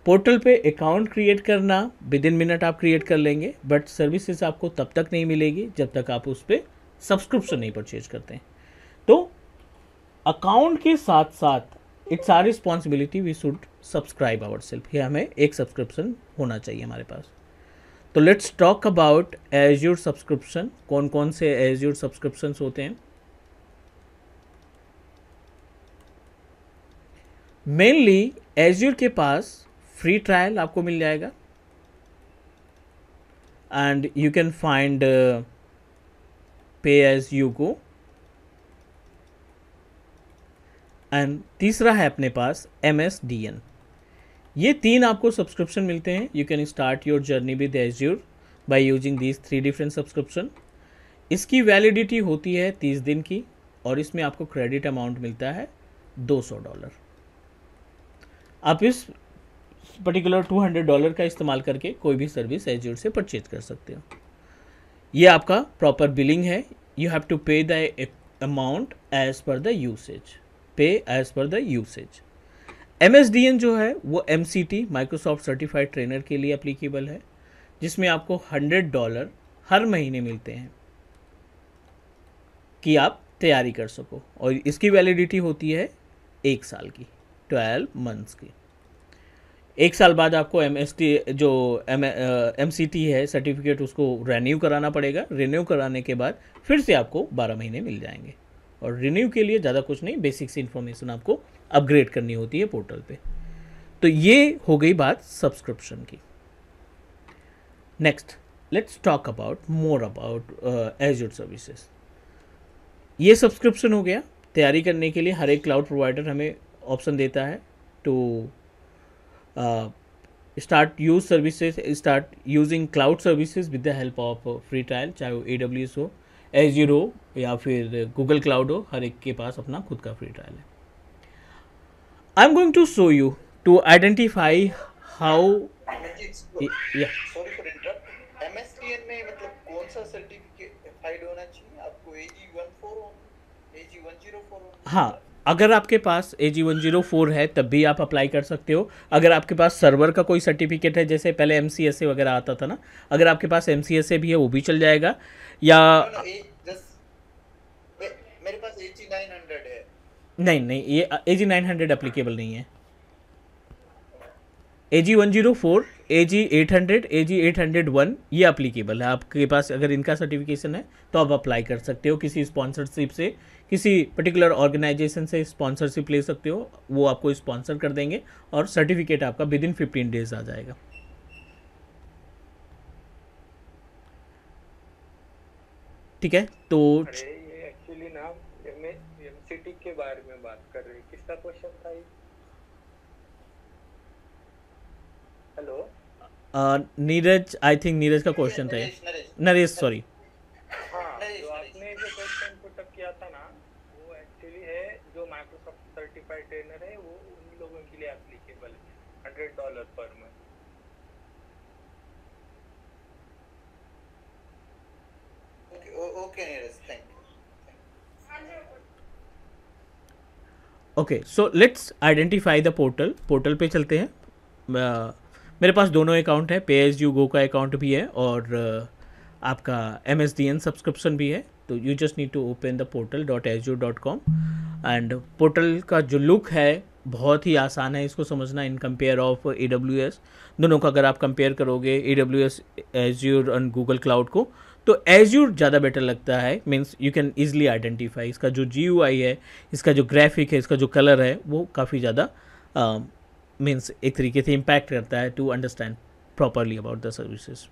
portal पे अकाउंट क्रिएट करना within minute आप create कर लेंगे but services आपको तब तक नहीं मिलेगी जब तक आप उस पर सब्सक्रिप्शन नहीं परचेज करते हैं तो अकाउंट के साथ साथ it's our responsibility we should subscribe ourself ये हमें एक सब्सक्रिप्शन होना चाहिए हमारे पास तो let's talk about Azure subscription कौन कौन से एज्योर सब्सक्रिप्शन होते हैं मेनली एज्योर के पास फ्री ट्रायल आपको मिल जाएगा and you can find pay as you go and तीसरा है अपने पास एम एस डी एन ये तीन आपको सब्सक्रिप्शन मिलते हैं you can start your journey with Azure by using these three different subscription इसकी वैलिडिटी होती है तीस दिन की और इसमें आपको क्रेडिट अमाउंट मिलता है दो सौ डॉलर आप इस पर्टिकुलर टू हंड्रेड डॉलर का इस्तेमाल करके कोई भी सर्विस एजोर से परचेज कर सकते हो ये आपका प्रॉपर बिलिंग है you have to pay the amount as per the usage pay as per the usage M जो है वो एम माइक्रोसॉफ्ट सर्टिफाइड ट्रेनर के लिए अप्लीकेबल है जिसमें आपको हंड्रेड डॉलर हर महीने मिलते हैं कि आप तैयारी कर सको और इसकी वैलिडिटी होती है एक साल की ट्वेल्व मंथ्स की एक साल बाद आपको एम जो एम एम है सर्टिफिकेट उसको रेन्यू कराना पड़ेगा रिन्यू कराने के बाद फिर से आपको बारह महीने मिल जाएंगे और रिन्यू के लिए ज़्यादा कुछ नहीं बेसिक्स इन्फॉर्मेशन आपको अपग्रेड करनी होती है पोर्टल पे तो ये हो गई बात सब्सक्रिप्शन की next let's talk about more about Azure services ये सब्सक्रिप्शन हो गया तैयारी करने के लिए हर एक क्लाउड प्रोवाइडर हमें ऑप्शन देता है to start use services start using cloud services with the help of free trial चाहे वो ए डब्ल्यू एस हो एज हो या फिर गूगल क्लाउड हो हर एक के पास अपना खुद का फ्री ट्रायल है I am going to show you to identify how MSDN में मतलब कौन सा सर्टिफिकेट होना चाहिए आपको एजी 14 हाँ अगर आपके पास A ji one zero four है तब भी आप अप्लाई कर सकते हो अगर आपके पास सर्वर का कोई सर्टिफिकेट है जैसे पहले एम सी एस ए वगैरह आता था ना अगर आपके पास एम सी एस ए भी है वो भी चल जाएगा या मेरे पास ए जी नाइन हंड्रेड है नहीं नहीं ये A Z nine hundred applicable नहीं है A ji one zero four A Z eight hundred A Z eight hundred one ये अप्लीकेबल है आपके पास अगर इनका सर्टिफिकेशन है तो आप अप्लाई कर सकते हो किसी स्पॉन्सरशिप से किसी पर्टिकुलर ऑर्गेनाइजेशन से स्पॉन्सरशिप ले सकते हो वो आपको स्पॉन्सर कर देंगे और सर्टिफिकेट आपका विद इन फिफ्टीन डेज आ जाएगा ठीक है तो एक्चुअली ना एमसीटी के बारे में बात कर रही किसका क्वेश्चन था ये hello Neeraj I think Neeraj का क्वेश्चन था Naresh sorry okay, Neeraj, thank you. Okay so let's identify the portal portal पे चलते हैं uh, मेरे पास दोनों अकाउंट है पे एस यू गो का अकाउंट भी है और uh, आपका M S D N subscription भी है तो you just need to open the portal dot azure dot com and portal का जो लुक है बहुत ही आसान है इसको समझना in compare of A W S दोनों का अगर आप कंपेयर करोगे A W S azure and Google cloud को तो यू ज़्यादा बेटर लगता है means you can easily identify इसका जो जी है इसका जो ग्राफिक है इसका जो कलर है वो काफ़ी ज़्यादा मीन्स um, एक तरीके से इम्पैक्ट करता है to understand properly about the services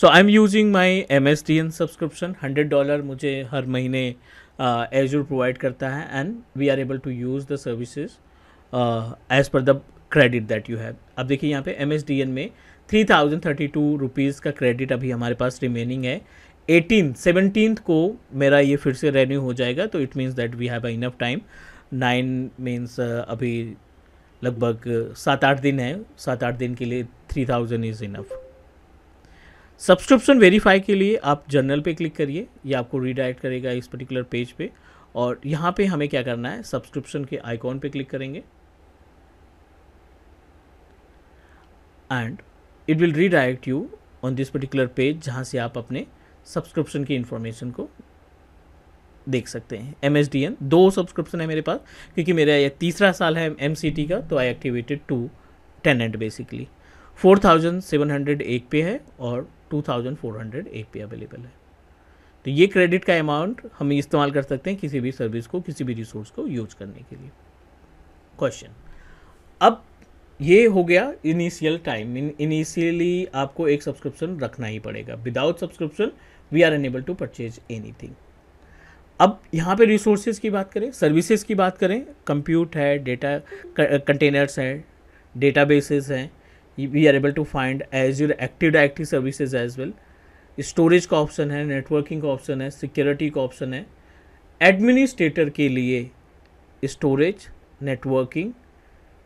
so I am using my M S D N subscription hundred dollar मुझे हर महीने एज यू प्रोवाइड करता है and we are able to use the services as per the credit that you have अब देखिए यहाँ पे M S D N में three thousand thirty two rupees का क्रेडिट अभी हमारे पास रिमेनिंग है एटीन सेवनटीन को मेरा ये फिर से रेन्यू हो जाएगा तो it means that we have enough time nine means अभी लगभग सात आठ दिन है सात आठ दिन के लिए three thousand is enough subscription verify के लिए आप जर्नल पे क्लिक करिए ये आपको रीडायरेक्ट करेगा इस पर्टिकुलर पेज पे और यहाँ पे हमें क्या करना है सब्सक्रिप्शन के आइकॉन पे क्लिक करेंगे and it will redirect you on this particular page जहाँ से आप अपने सब्सक्रिप्शन की इन्फॉर्मेशन को देख सकते हैं एम एस डी एन दो सब्सक्रिप्शन है मेरे पास क्योंकि मेरा यह तीसरा साल है एम सी टी का तो I activated two tenant basically four thousand seven hundred एक पे है और टू थाउजेंड फोर हंड्रेड एक पे अवेलेबल है तो ये क्रेडिट का अमाउंट हम इस्तेमाल कर सकते हैं किसी भी सर्विस को किसी भी रिसोर्स को यूज करने के लिए क्वेश्चन अब ये हो गया इनिशियल टाइम इनिशियली आपको एक सब्सक्रिप्शन रखना ही पड़ेगा without subscription we are unable to purchase anything अब यहाँ पे रिसोर्सेज की बात करें सर्विसेज की बात करें कंप्यूट है डेटा कंटेनर्स है डेटा बेसिस हैं we are able to find azure active directory services as well storage का ऑप्शन है नेटवर्किंग का ऑप्शन है सिक्योरिटी का ऑप्शन है एडमिनिस्ट्रेटर के लिए स्टोरेज नेटवर्किंग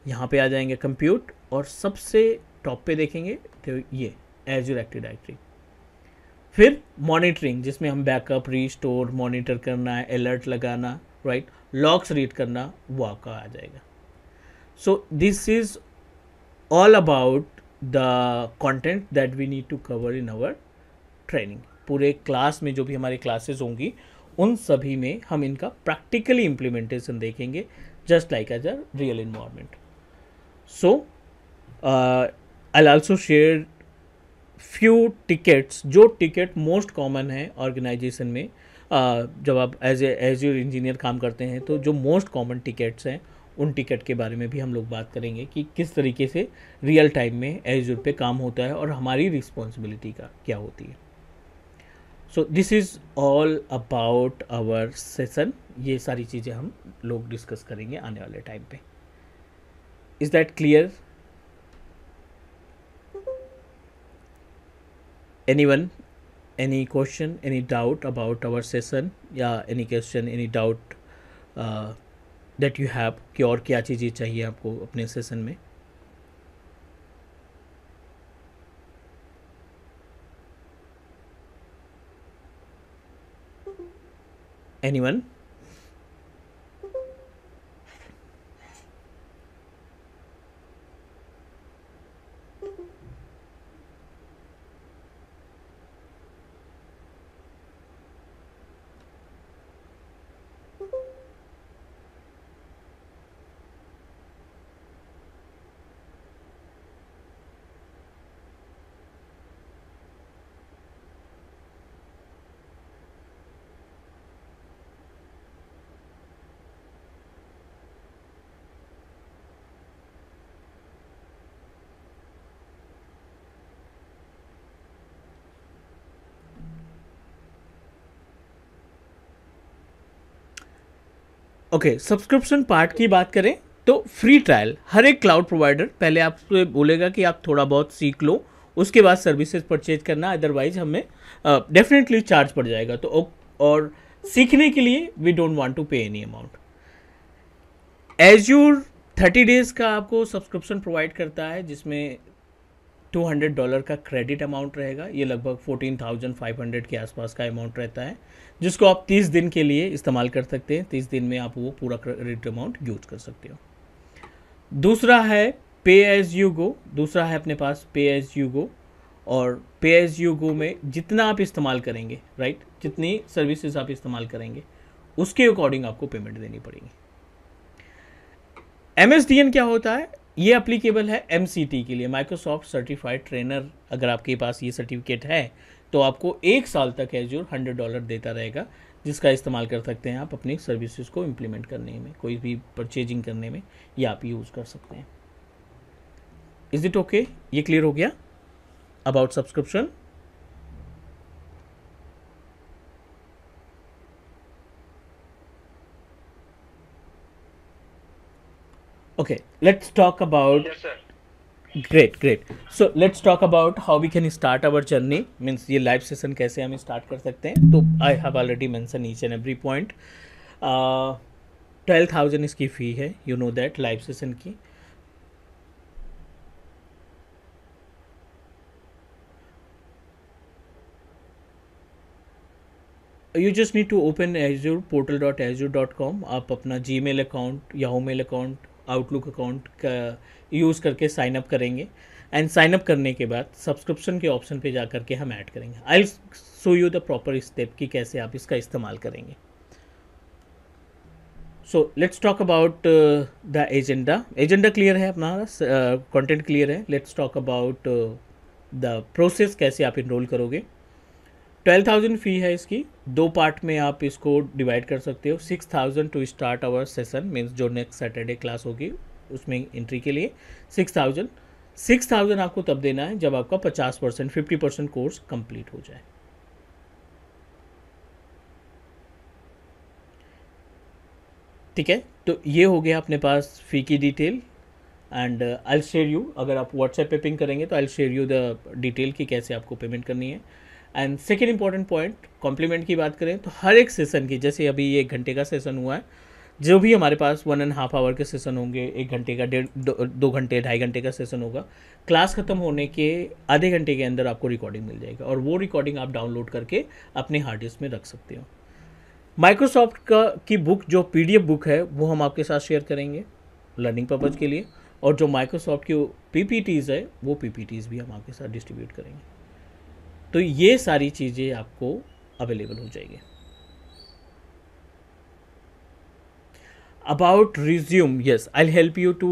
यहाँ पे आ जाएंगे कंप्यूट और सबसे टॉप पे देखेंगे तो ये एजर एक्टिव डायरेक्टरी फिर मॉनिटरिंग जिसमें हम बैकअप रीस्टोर मॉनिटर करना अलर्ट लगाना राइट लॉक्स रीड करना वाका आ जाएगा so this is all about the content that we need to cover in our training पूरे क्लास में जो भी हमारी क्लासेस होंगी उन सभी में हम इनका प्रैक्टिकली इम्प्लीमेंटेशन देखेंगे just like as a real environment so I also share few few जो टिकट मोस्ट कॉमन है ऑर्गेनाइजेशन में uh, जब आप as a azure engineer काम करते हैं तो जो मोस्ट कॉमन टिकट्स हैं उन टिकट के बारे में भी हम लोग बात करेंगे कि किस तरीके से रियल टाइम में एज पे काम होता है और हमारी रिस्पॉन्सिबिलिटी का क्या होती है so this is all about our session ये सारी चीज़ें हम लोग डिस्कस करेंगे आने वाले टाइम पे is that clear anyone any question any doubt about our session या any question any doubt uh, that you have कि और क्या चीज़ें चाहिए आपको अपने सेशन में anyone ओके सब्सक्रिप्शन पार्ट की बात करें तो फ्री ट्रायल हर एक क्लाउड प्रोवाइडर पहले आपसे बोलेगा कि आप थोड़ा बहुत सीख लो उसके बाद सर्विसेज परचेज करना अदरवाइज हमें डेफिनेटली चार्ज पड़ जाएगा तो और सीखने के लिए we don't want to pay any amount azure thirty days का आपको सब्सक्रिप्शन प्रोवाइड करता है जिसमें टू हंड्रेड डॉलर का क्रेडिट अमाउंट रहेगा ये लगभग फोर्टीन थाउजेंड फाइव हंड्रेड के आसपास का अमाउंट रहता है जिसको आप तीस दिन के लिए इस्तेमाल कर सकते हैं तीस दिन में आप वो पूरा क्रेडिट अमाउंट यूज कर सकते हो दूसरा है पे एज यू गो दूसरा है अपने पास पे एज यू गो और पे एज यू गो में जितना आप इस्तेमाल करेंगे राइट जितनी सर्विसेज आप इस्तेमाल करेंगे उसके अकॉर्डिंग आपको पेमेंट देनी पड़ेगी एम क्या होता है ये अप्लीकेबल है एम के लिए माइक्रोसॉफ्ट सर्टिफाइड ट्रेनर अगर आपके पास ये सर्टिफिकेट है तो आपको एक साल तक एजोर हंड्रेड डॉलर देता रहेगा जिसका इस्तेमाल कर सकते हैं आप अपनी सर्विसेज को इम्प्लीमेंट करने में कोई भी परचेजिंग करने में या आप यूज़ कर सकते हैं इज़ इट ओके ये क्लियर हो गया about subscription okay let's talk about yes sir great great so let's talk about how we can start our journey means ये लाइव सेशन कैसे हम स्टार्ट कर सकते हैं तो I have already mention each and every point twelve thousand इसकी fee है you know that live session की you just need to open azure portal dot you dot com आप अपना Gmail account yahoo mail account outlook account का use करके sign up करेंगे and sign up करने के बाद सब्सक्रिप्शन के ऑप्शन पे जा करके हम ऐड करेंगे I show you the proper step कि कैसे आप इसका इस्तेमाल करेंगे so let's talk about the agenda agenda clear है अपना कंटेंट uh, क्लियर है let's talk about the process कैसे आप इनरोल करोगे ट्वेल्व थाउजेंड फ़ी है इसकी दो पार्ट में आप इसको डिवाइड कर सकते हो six thousand to start our session means जो नेक्स्ट सैटरडे क्लास होगी उसमें एंट्री के लिए सिक्स थाउजेंड सिक्स थाउजेंड आपको तब देना है जब आपका पचास percent fifty percent course complete हो जाए ठीक है तो ये हो गया अपने पास फ़ी की detail and I share you अगर आप व्हाट्सएप पे पिंग करेंगे तो I share you the detail कि कैसे आपको पेमेंट करनी है and second important point compliment की बात करें तो हर एक सेशन की जैसे अभी एक घंटे का सेशन हुआ है जो भी हमारे पास वन एंड हाफ आवर के सेशन होंगे एक घंटे का डेढ़ दो घंटे ढाई घंटे का सेशन होगा क्लास ख़त्म होने के आधे घंटे के अंदर आपको रिकॉर्डिंग मिल जाएगी और वो रिकॉर्डिंग आप डाउनलोड करके अपने हार्ड डिस्क में रख सकते हो माइक्रोसॉफ्ट का की बुक जो पीडीएफ बुक है वो हम आपके साथ शेयर करेंगे लर्निंग पर्पज़ के लिए और जो माइक्रोसॉफ्ट की पीपीटीज़ है वो पीपीटीज़ भी हम आपके साथ डिस्ट्रीब्यूट करेंगे तो ये सारी चीज़ें आपको अवेलेबल हो जाएगी about resume yes I help you to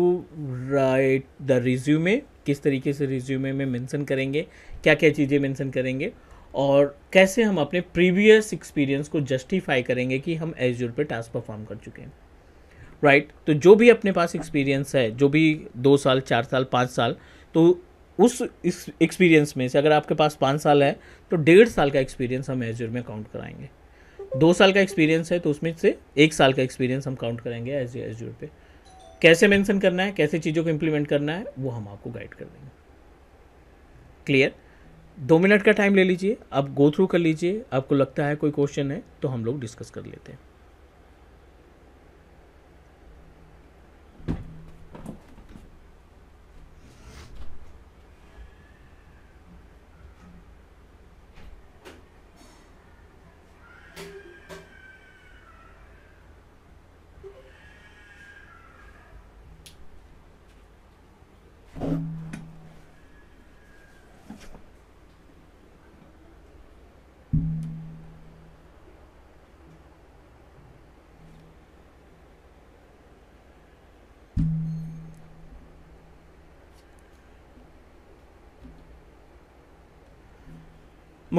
write the resume किस तरीके से रिज्यूमे में मेंशन करेंगे क्या क्या चीज़ें मेंशन करेंगे और कैसे हम अपने प्रीवियस एक्सपीरियंस को जस्टिफाई करेंगे कि हम एजूर पे टास्क परफॉर्म कर चुके हैं राइट right? तो जो भी अपने पास एक्सपीरियंस है जो भी दो साल चार साल पाँच साल तो उस एक्सपीरियंस में से अगर आपके पास पाँच साल है तो डेढ़ साल का एक्सपीरियंस हम एजर में काउंट कराएंगे दो साल का एक्सपीरियंस है तो उसमें से एक साल का एक्सपीरियंस हम काउंट कराएंगे एज एजर पे कैसे मेंशन करना है कैसे चीज़ों को इम्प्लीमेंट करना है वो हम आपको गाइड कर देंगे क्लियर दो मिनट का टाइम ले लीजिए आप गो थ्रू कर लीजिए आपको लगता है कोई क्वेश्चन है तो हम लोग डिस्कस कर लेते हैं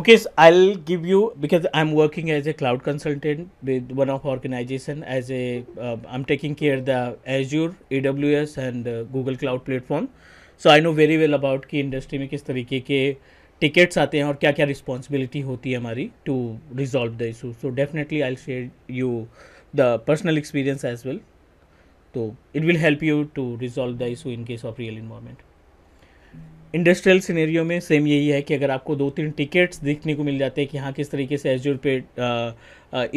okay so i'll give you because i'm working as a cloud consultant with one of organization as a am uh, taking care the azure aws and uh, google cloud platform so I know very well about कि industry में किस तरीके के tickets आते हैं और क्या क्या रिस्पॉन्सिबिलिटी होती है हमारी to resolve the issue so definitely I share you the personal experience as well तो it will help you to resolve the issue in case of real environment industrial scenario में सेम यही है कि अगर आपको दो तीन टिकट्स देखने को मिल जाते हैं कि हाँ किस तरीके से एजोर पे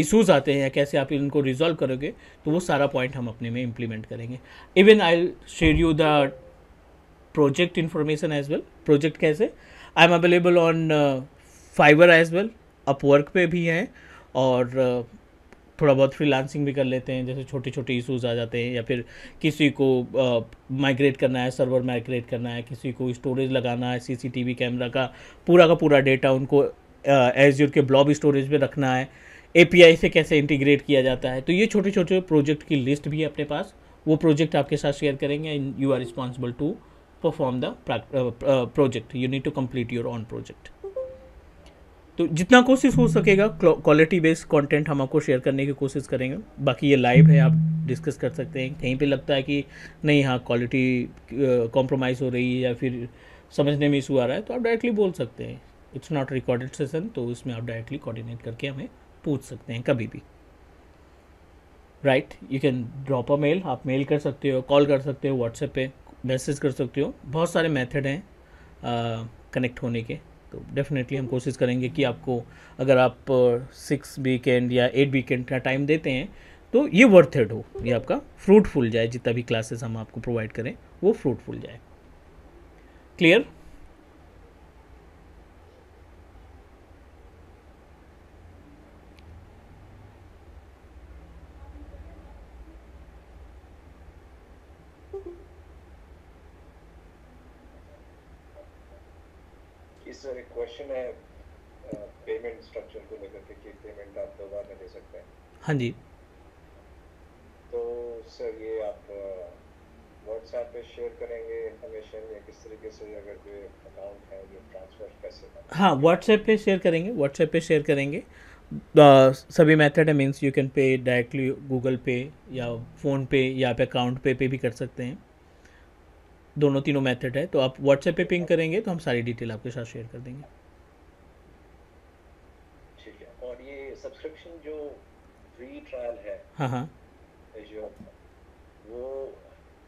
इशूज़ आते हैं या कैसे आप इनको रिजॉल्व करोगे तो वो सारा पॉइंट हम अपने में इम्प्लीमेंट करेंगे even I share you the project information as well project कैसे I am available on Fiverr as well Upwork पे भी हैं और uh, थोड़ा बहुत फ्रीलांसिंग भी कर लेते हैं जैसे छोटे छोटे इशूज़ आ जाते हैं या फिर किसी को माइग्रेट करना है सर्वर माइग्रेट करना है किसी को स्टोरेज लगाना है सीसीटीवी कैमरा का पूरा का पूरा डेटा उनको एज्यूर के ब्लॉब स्टोरेज में रखना है ए से कैसे इंटीग्रेट किया जाता है तो ये छोटे छोटे प्रोजेक्ट की लिस्ट भी है अपने पास वो प्रोजेक्ट आपके साथ शेयर करेंगे and you are responsible to perform the project you need to complete your own project तो जितना कोशिश हो सकेगा क्वालिटी बेस्ड कंटेंट हम आपको शेयर करने की कोशिश करेंगे बाकी ये लाइव है आप डिस्कस कर सकते हैं कहीं पे लगता है कि नहीं हाँ क्वालिटी कॉम्प्रोमाइज़ हो रही है या फिर समझने में इशू आ रहा है तो आप डायरेक्टली बोल सकते हैं इट्स नॉट रिकॉर्डेड सेशन तो इसमें आप डायरेक्टली कोऑर्डिनेट करके हमें पूछ सकते हैं कभी भी right you can drop a mail आप मेल कर सकते हो कॉल कर सकते हो व्हाट्सएप पे मैसेज कर सकते हो बहुत सारे मेथड हैं कनेक्ट होने के तो डेफिनेटली हम कोशिश करेंगे कि आपको अगर आप सिक्स वीकेंड या एट वीकेंड का टाइम देते हैं तो ये वर्थ एड हो ये आपका फ्रूटफुल जाए जितना भी क्लासेस हम आपको प्रोवाइड करें वो फ्रूटफुल जाए क्लियर है पेमेंट स्ट्रक्चर को लेकर के कि पेमेंट आप दो बार में दे सकते हैं हाँ जी तो सर ये आप व्हाट्सएप पे शेयर करेंगे इन्फॉर्मेशन या किस तरीके से अगर जो अकाउंट है ये ट्रांसफर कैसे हाँ व्हाट्सएप पे शेयर करेंगे व्हाट्सएप पे शेयर करेंगे सभी मेथड है means you can pay directly Google pay या फ़ोन पे या आप अकाउंट पे पे भी कर सकते हैं दोनों तीनों मेथड है तो आप व्हाट्सएप पे पिंग अच्छा। करेंगे तो हम सारी डिटेल आपके साथ शेयर कर देंगे सब्सक्रिप्शन जो फ्री ट्रायल है हाँ, हाँ। वो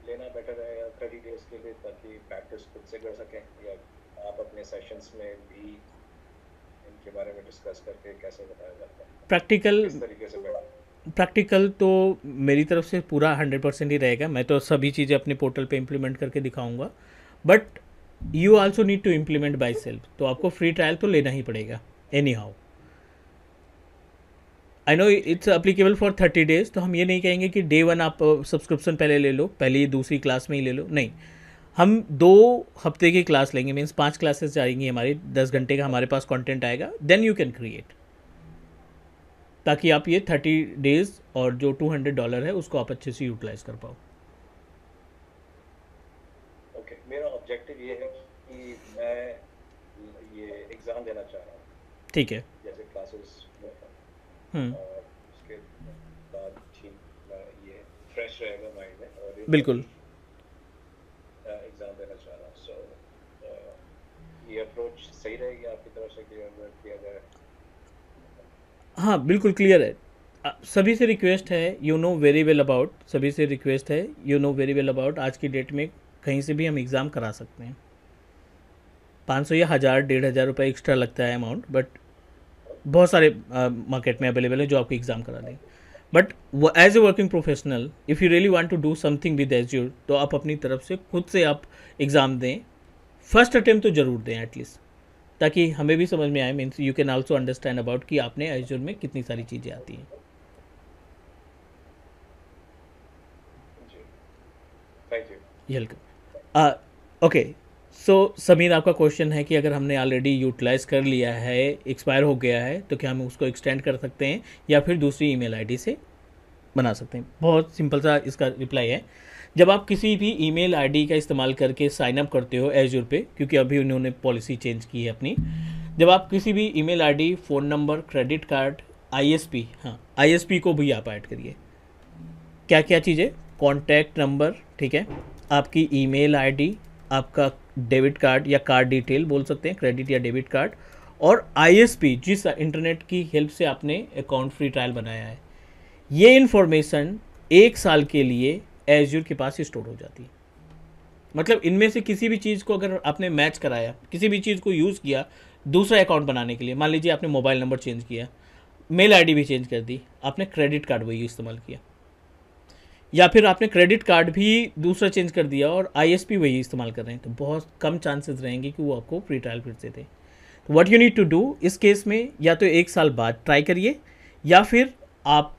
लेना बेटर रहेगा थर्टी डेज के लिए ताकि प्रैक्टिस खुद से कर सकें या आप अपने सेशंस में भी इनके बारे में डिस्कस करके कैसे बताया जाता है प्रैक्टिकल तरीके से प्रैक्टिकल तो मेरी तरफ से पूरा हंड्रेड परसेंट ही रहेगा मैं तो सभी चीज़ें अपने पोर्टल पे इम्प्लीमेंट करके दिखाऊंगा but you also need to implement by self तो आपको फ्री ट्रायल तो लेना ही पड़ेगा anyhow I know it's applicable for thirty days तो हम ये नहीं कहेंगे कि डे वन आप सब्सक्रिप्शन uh, पहले ले लो पहले ही दूसरी क्लास में ही ले लो नहीं हम दो हफ्ते की क्लास लेंगे मीन्स पांच क्लासेस जाएंगी हमारी दस घंटे का हमारे पास कंटेंट आएगा देन यू कैन क्रिएट ताकि आप ये थर्टी डेज और जो टू हंड्रेड डॉलर है उसको आप अच्छे से यूटिलाइज कर पाओ okay, मेरा ऑब्जेक्टिव ये है कि मैं ये एग्ज़ाम देना चाह रहा हूँ ठीक है हम्म। उसके बाद ये फ्रेश रहेगा माइंड में और बिल्कुल एग्जाम देना चाह रहा सो ये अप्रोच सही रहेगी आपकी तरफ से हाँ बिल्कुल क्लियर है सभी से रिक्वेस्ट है you know very well about सभी से रिक्वेस्ट है you know very well about आज की डेट में कहीं से भी हम एग्ज़ाम करा सकते हैं पाँच सौ या हज़ार डेढ़ हज़ार रुपये एक्स्ट्रा लगता है अमाउंट बट बहुत सारे मार्केट में अवेलेबल है जो आपको एग्ज़ाम करा देंगे but as a working professional if you really want to do something with your तो आप अपनी तरफ से खुद से आप एग्ज़ाम दें फर्स्ट अटैम्प्ट तो ज़रूर दें एटलीस्ट ताकि हमें भी समझ में आए means you can also understand about कि आपने एज्योर में कितनी सारी चीज़ें आती हैं ओके सो so, समीर आपका क्वेश्चन है कि अगर हमने ऑलरेडी यूटिलाइज कर लिया है एक्सपायर हो गया है तो क्या हम उसको एक्सटेंड कर सकते हैं या फिर दूसरी ईमेल आईडी से बना सकते हैं बहुत सिंपल सा इसका रिप्लाई है जब आप किसी भी ईमेल आईडी का इस्तेमाल करके साइन अप करते हो एजूर पे क्योंकि अभी उन्होंने पॉलिसी चेंज की है अपनी जब आप किसी भी email phone number credit card I P हाँ आईएसपी को भी आप ऐड करिए क्या क्या चीज़ें कॉन्टैक्ट नंबर ठीक है आपकी ई मेल आपका डेबिट कार्ड या कार्ड डिटेल बोल सकते हैं क्रेडिट या डेबिट कार्ड और आईएसपी जिस इंटरनेट की हेल्प से आपने अकाउंट फ्री ट्रायल बनाया है ये इन्फॉर्मेशन एक साल के लिए एजूर के पास स्टोर हो जाती है मतलब इनमें से किसी भी चीज़ को अगर आपने मैच कराया किसी भी चीज़ को यूज़ किया दूसरा अकाउंट बनाने के लिए मान लीजिए आपने मोबाइल नंबर चेंज किया मेल आईडी भी चेंज कर दी आपने क्रेडिट कार्ड वही इस्तेमाल किया या फिर आपने क्रेडिट कार्ड भी दूसरा चेंज कर दिया और आईएसपी वही इस्तेमाल कर रहे हैं तो बहुत कम चांसेस रहेंगे कि वो आपको फ्री ट्रायल फिर से दे तो what you need to do इस केस में या तो एक साल बाद ट्राई करिए या फिर आप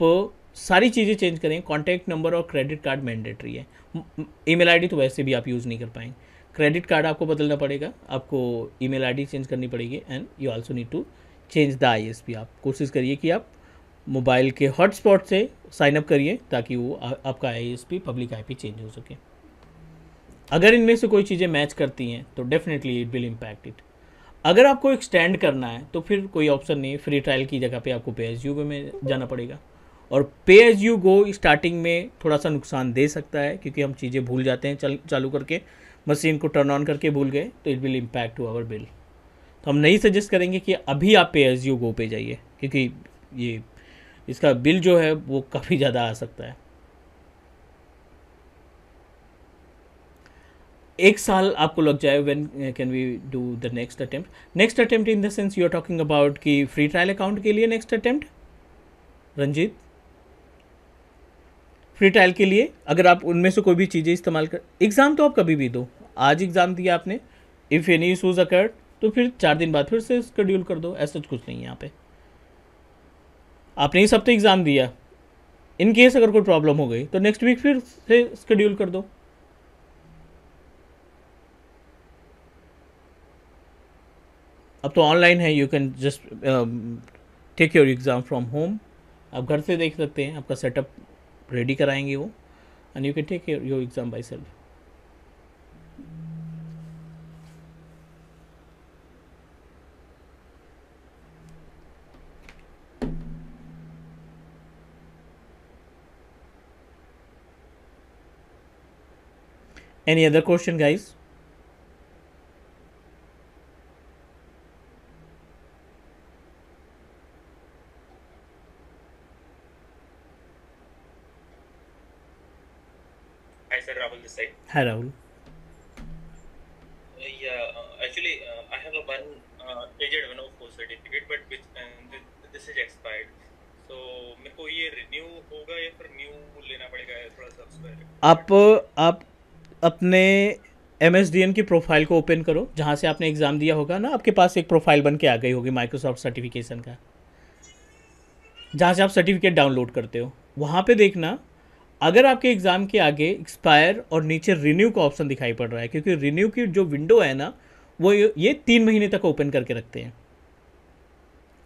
सारी चीज़ें चेंज करें कॉन्टैक्ट नंबर और क्रेडिट कार्ड मैंडेटरी है ई मेल तो वैसे भी आप यूज़ नहीं कर पाएंगे क्रेडिट कार्ड आपको बदलना पड़ेगा आपको ई मेल चेंज करनी पड़ेगी and you also need to change the I आप कोशिश करिए कि आप मोबाइल के हॉटस्पॉट से साइनअप करिए ताकि वो आ, आपका आई पब्लिक आई चेंज हो सके अगर इनमें से कोई चीज़ें मैच करती हैं तो definitely it will impact it अगर आपको एक्सटेंड करना है तो फिर कोई ऑप्शन नहीं फ्री ट्रायल की जगह पे आपको पे एस यू में जाना पड़ेगा और पे एस यू गो स्टार्टिंग में थोड़ा सा नुकसान दे सकता है क्योंकि हम चीज़ें भूल जाते हैं चल चालू करके मशीन को टर्न ऑन करके भूल गए तो it will impact to our bill तो हम नहीं सजेस्ट करेंगे कि अभी आप पे एस यू गो पे जाइए क्योंकि ये इसका बिल जो है वो काफ़ी ज़्यादा आ सकता है एक साल आपको लग जाए when can we do the next attempt next attempt in the sense you are talking about कि फ्री ट्रायल अकाउंट के लिए next attempt Ranjeet free trial के लिए अगर आप उनमें से कोई भी चीज़ें इस्तेमाल कर एग्ज़ाम तो आप कभी भी दो आज एग्ज़ाम दिया आपने इफ़ एनी इशूज़ अकर्ड तो फिर चार दिन बाद फिर से शेड्यूल कर दो ऐसा तो कुछ नहीं है यहाँ पे आपने इस हफ्ते एग्ज़ाम दिया इन केस अगर कोई प्रॉब्लम हो गई तो नेक्स्ट वीक फिर से स्कड्यूल कर दो अब तो ऑनलाइन है you can just take your exam from home आप घर से देख सकते हैं आपका सेटअप रेडी कराएंगे वो and you can take your exam by self Any other question guys? Hi Rahul Uh, yeah, uh, actually uh, I have a one uh, aged one of 104 certificate but which and this is expired. So मेरे को ये renew होगा या फिर new लेना पड़ेगा या थोड़ा सा आप आप अपने एम एस डी एन की प्रोफाइल को ओपन करो जहाँ से आपने एग्ज़ाम दिया होगा ना आपके पास एक प्रोफाइल बन के आ गई होगी माइक्रोसॉफ्ट सर्टिफिकेशन का जहाँ से आप सर्टिफिकेट डाउनलोड करते हो वहाँ पे देखना अगर आपके एग्ज़ाम के आगे एक्सपायर और नीचे रिन्यू का ऑप्शन दिखाई पड़ रहा है क्योंकि रिन्यू की जो विंडो है ना वो ये तीन महीने तक ओपन करके रखते हैं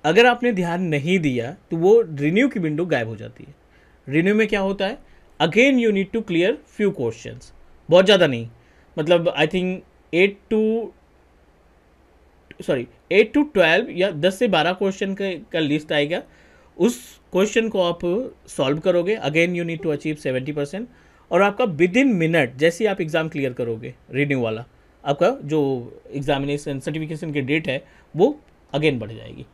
अगर आपने ध्यान नहीं दिया तो वो रिन्यू की विंडो गायब हो जाती है रिन्यू में क्या होता है again you need to clear few questions बहुत ज़्यादा नहीं मतलब I think eight to sorry eight to twelve या दस से बारह क्वेश्चन का, का लिस्ट आएगा उस क्वेश्चन को आप सॉल्व करोगे again you need to achieve seventy percent और आपका विद इन मिनट जैसे आप एग्ज़ाम क्लियर करोगे रीडिंग वाला आपका जो एग्जामिनेशन सर्टिफिकेशन की डेट है वो अगेन बढ़ जाएगी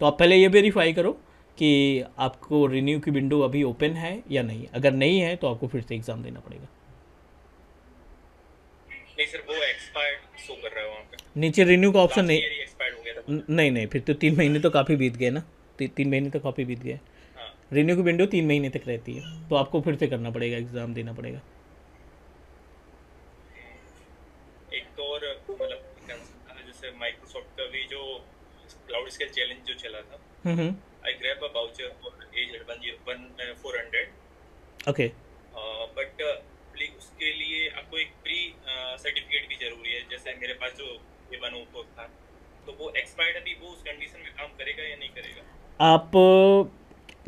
तो आप पहले ये वेरीफाई करो कि आपको रिन्यू की विंडो अभी ओपन है या नहीं अगर नहीं है तो आपको फिर से एग्ज़ाम देना पड़ेगा नहीं सर वो एक्सपायर्ड शो कर रहा है वहाँ पे नीचे रिन्यू का ऑप्शन नहीं नहीं नहीं फिर तो तीन महीने तो काफ़ी बीत गए ना तीन महीने तो काफ़ी बीत गए रिन्यू हाँ। की विंडो तीन महीने तक रहती है तो आपको फिर से करना पड़ेगा एग्ज़ाम देना पड़ेगा एक और मतलब जैसे माइक्रोसॉफ्ट का भी जो क्लाउड स्केल चैलेंज जो चला था I grab a voucher for age 1400 okay but please उसके लिए आपको एक प्री सर्टिफिकेट भी जरूरी है जैसे मेरे पास जो ये बनो को था तो वो एक्सपायर्ड अभी वो उस कंडीशन में काम करेगा या नहीं करेगा आप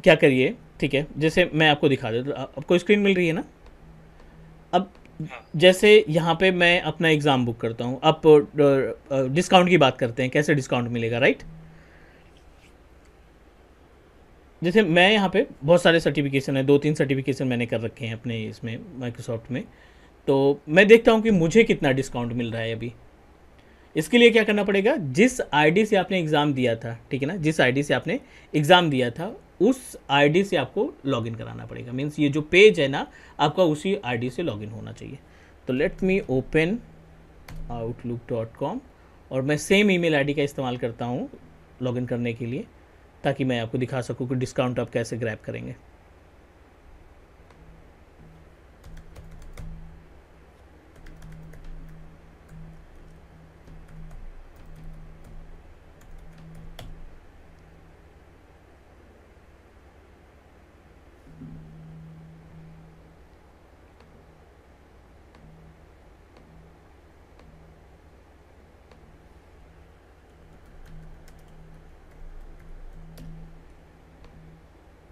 क्या करिए ठीक है जैसे मैं आपको दिखा देता आपको स्क्रीन मिल रही है ना अब हाँ। जैसे यहाँ पे मैं अपना एग्ज़ाम बुक करता हूँ आप डिस्काउंट की बात करते हैं कैसे डिस्काउंट मिलेगा राइट जैसे मैं यहाँ पे बहुत सारे सर्टिफिकेशन है दो तीन सर्टिफिकेशन मैंने कर रखे हैं अपने इसमें माइक्रोसॉफ्ट में तो मैं देखता हूँ कि मुझे कितना डिस्काउंट मिल रहा है अभी इसके लिए क्या करना पड़ेगा जिस आईडी से आपने एग्ज़ाम दिया था ठीक है ना जिस आईडी से आपने एग्ज़ाम दिया था उस आईडी से आपको लॉगिन कराना पड़ेगा मीन्स ये जो पेज है ना आपका उसी आईडी से लॉगिन होना चाहिए तो let me open Outlook dot com और मैं सेम ईमेल आईडी का इस्तेमाल करता हूँ लॉगिन करने के लिए ताकि मैं आपको दिखा सकूँ कि डिस्काउंट आप कैसे ग्रैप करेंगे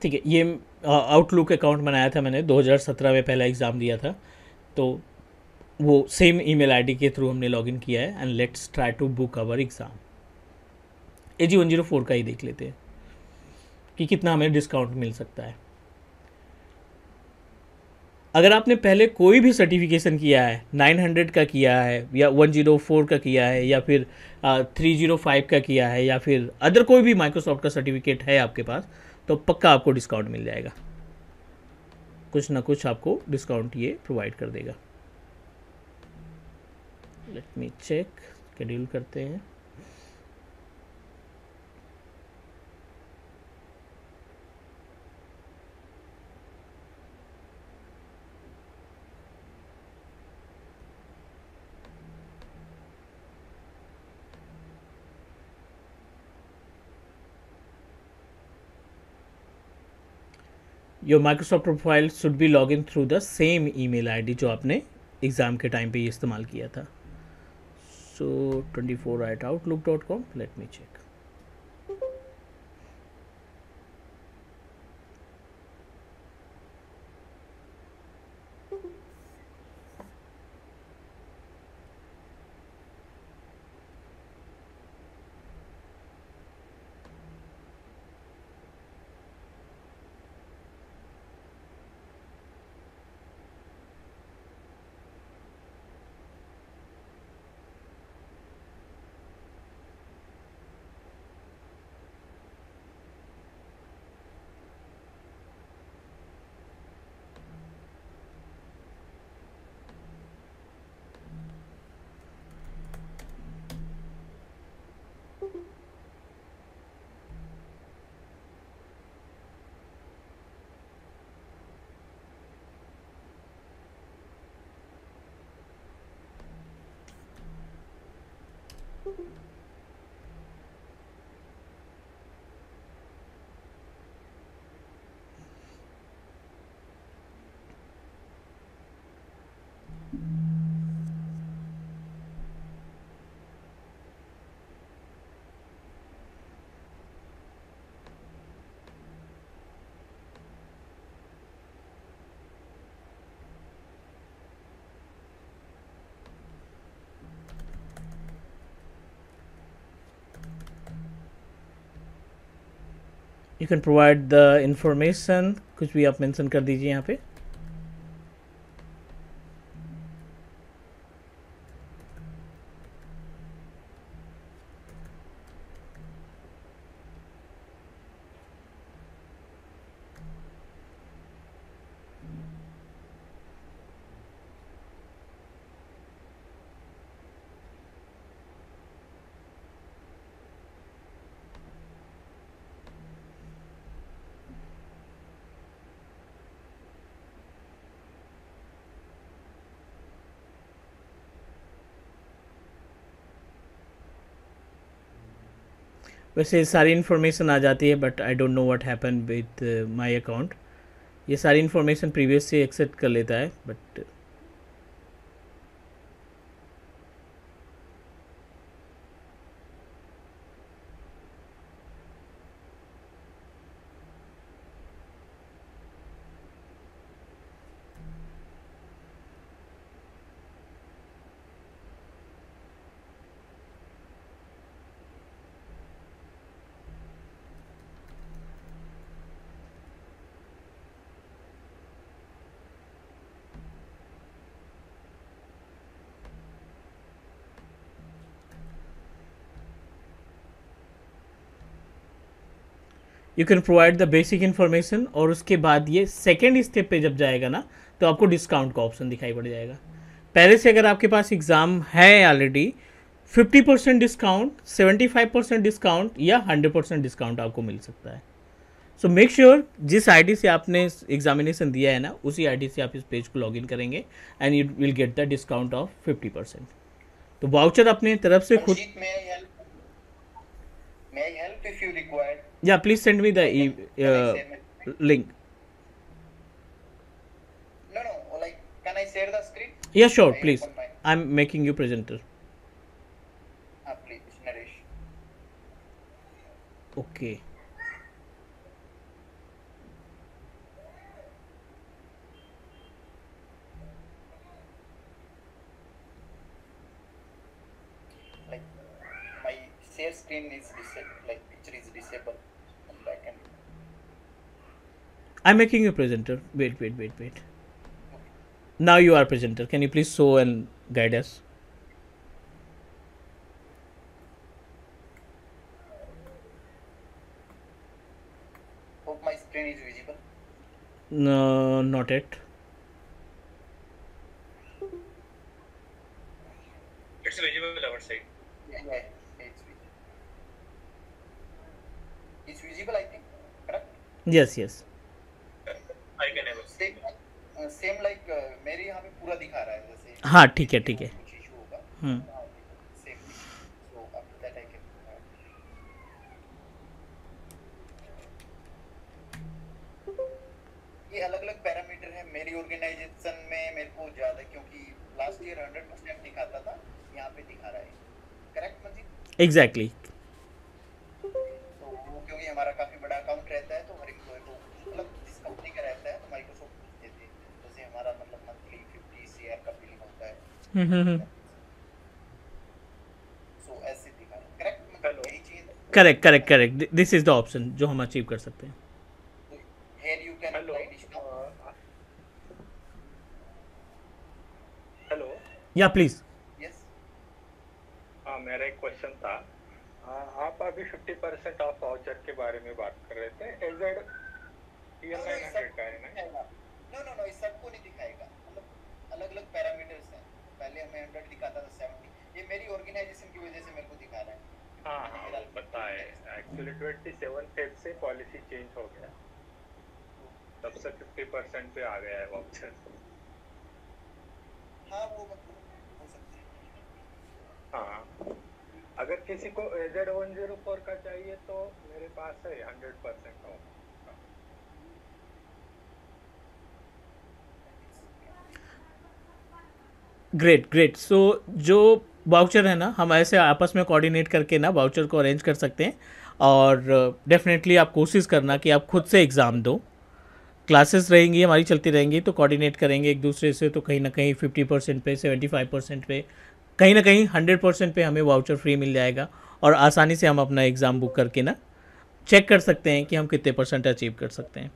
ठीक है ये आउटलुक अकाउंट बनाया था मैंने 2017 में पहला एग्ज़ाम दिया था तो वो सेम ईमेल आईडी के थ्रू हमने लॉगिन किया है and let's try to book our exam A ji one zero four का ही देख लेते हैं कि कितना हमें डिस्काउंट मिल सकता है अगर आपने पहले कोई भी सर्टिफिकेशन किया है 900 का किया है या 104 का किया है या फिर uh, 305 का किया है या फिर अदर कोई भी माइक्रोसॉफ्ट का सर्टिफिकेट है आपके पास तो पक्का आपको डिस्काउंट मिल जाएगा कुछ ना कुछ आपको डिस्काउंट ये प्रोवाइड कर देगा लेट मी चेक शेड्यूल करते हैं your Microsoft profile should be log in through the same email जो आपने एग्ज़ाम के टाइम पे ये इस्तेमाल किया था so twenty four at Outlook dot com let me check Thank you. You can provide the information कुछ भी आप मेंशन कर दीजिए यहाँ पे वैसे सारी इन्फॉर्मेशन आ जाती है but I don't know what happen with my account ये सारी इन्फॉर्मेशन प्रीवियस से एक्सेप्ट कर लेता है but you can provide the basic information और उसके बाद ये सेकेंड स्टेप पे जब जाएगा ना तो आपको डिस्काउंट का ऑप्शन दिखाई पड़ जाएगा पहले से अगर आपके पास एग्ज़ाम है already 50 percent discount 75 percent discount या 100 परसेंट डिस्काउंट आपको मिल सकता है सो मेक श्योर जिस आईडी से आपने एग्जामिनेशन दिया है ना उसी आईडी से आप इस पेज को लॉगिन करेंगे and you will get the discount of 50 percent तो वाउचर अपने तरफ से खुद May I help if you require? Yeah, please send me the e uh, link. No, no, like, can I share the screen? Yeah, sure, please. I'm making you presenter. Ah, please, Naresh. Okay. Like, share screen is disabled, like picture is disabled on I'm making you presenter. Wait, wait, wait, wait. Okay. Now you are presenter. Can you please show and guide us? Hope my screen is visible. No, not yet. Yes yes same like मेरे यहाँ पे पूरा दिखा रहा है जैसे हाँ ठीक है ठीक है हम्म हाँ, ये अलग अलग पैरामीटर है मेरी ऑर्गेनाइजेशन में मेरे को ज्यादा क्योंकि लास्ट ईयर 100 दिखाता था यहाँ पे दिखा रहा है correct exactly exactly. Correct correct correct this is the option जो हम अचीव कर सकते हैं या प्लीज़ ग्रेट ग्रेट सो जो वाउचर है ना हम ऐसे आपस में कोऑर्डिनेट करके ना वाउचर को अरेंज कर सकते हैं और डेफिनेटली आप कोशिश करना कि आप खुद से एग्ज़ाम दो क्लासेस रहेंगी हमारी चलती रहेंगी तो कोऑर्डिनेट करेंगे एक दूसरे से तो कहीं ना कहीं फिफ्टी परसेंट पे सेवेंटी फाइव परसेंट पे कहीं ना कहीं हंड्रेड परसेंट पे हमें वाउचर फ्री मिल जाएगा और आसानी से हम अपना एग्ज़ाम बुक करके ना चेक कर सकते हैं कि हम कितने परसेंट अचीव कर सकते हैं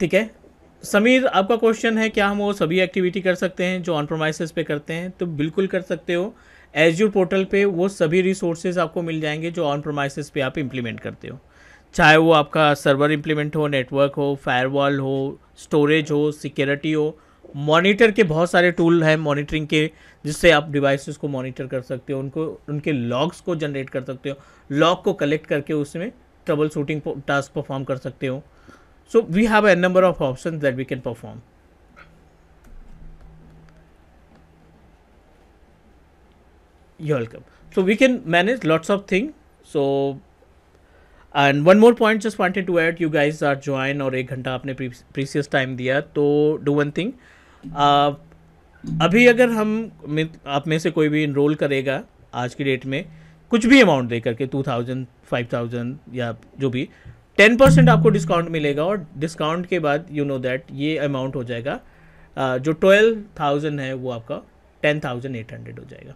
ठीक है समीर आपका क्वेश्चन है क्या हम वो सभी एक्टिविटी कर सकते हैं जो ऑन प्रोमाइसिस पे करते हैं तो बिल्कुल कर सकते हो यू पोर्टल पे वो सभी रिसोर्सेज आपको मिल जाएंगे जो ऑन प्रोमाइसिस पे आप इम्प्लीमेंट करते हो चाहे वो आपका सर्वर इम्प्लीमेंट हो नेटवर्क हो फायरवॉल हो स्टोरेज हो सिक्योरिटी हो मॉनिटर के बहुत सारे टूल हैं मॉनिटरिंग के जिससे आप डिवाइसेस को मॉनिटर कर सकते हो उनको उनके लॉग्स को जनरेट कर सकते हो लॉग को कलेक्ट करके उसमें ट्रबल शूटिंग टास्क परफॉर्म कर सकते हो So we have a number of options that we can perform. You're welcome. So we can manage lots of things. So and one more point just wanted to add you guys are join और एक घंटा आपने precious time दिया तो do one thing अभी अगर हम आप में से कोई भी इनरोल करेगा आज की डेट में कुछ भी अमाउंट दे करके टू थाउजेंड फाइव थाउजेंड या जो भी टेन परसेंट आपको डिस्काउंट मिलेगा और डिस्काउंट के बाद यू नो दैट ये अमाउंट हो जाएगा uh, जो ट्वेल्व थाउजेंड है वो आपका टेन थाउजेंड एट हंड्रेड हो जाएगा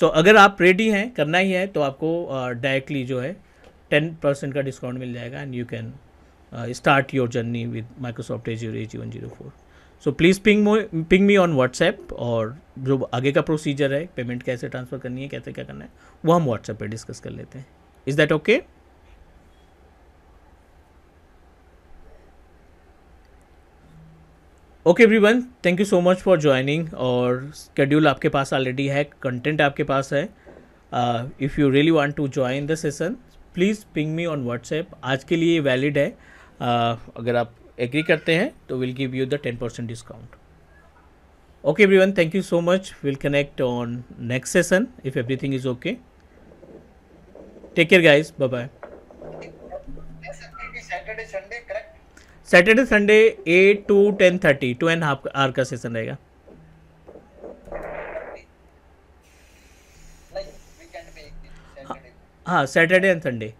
सो so, अगर आप रेडी हैं करना ही है तो आपको डायरेक्टली uh, जो है टेन परसेंट का डिस्काउंट मिल जाएगा and you can start your journey with Microsoft A H one zero four so please ping ping me on WhatsApp और जो आगे का प्रोसीजर है पेमेंट कैसे ट्रांसफ़र करनी है कैसे क्या करना है वो हम व्हाट्सएप पे डिस्कस कर लेते हैं is that okay okay everyone thank you so much for joining और स्केड्यूल आपके पास ऑलरेडी है कंटेंट आपके पास है if you really want to join the session please ping me on WhatsApp आज के लिए वैलिड है uh, अगर आप एग्री करते हैं तो will give you the ten percent discount okay everyone thank you so much will connect on next session if everything is okay take care guys bye bye saturday sunday Saturday Sunday eight to ten thirty two and half hour का session रहेगा हाँ Saturday and Sunday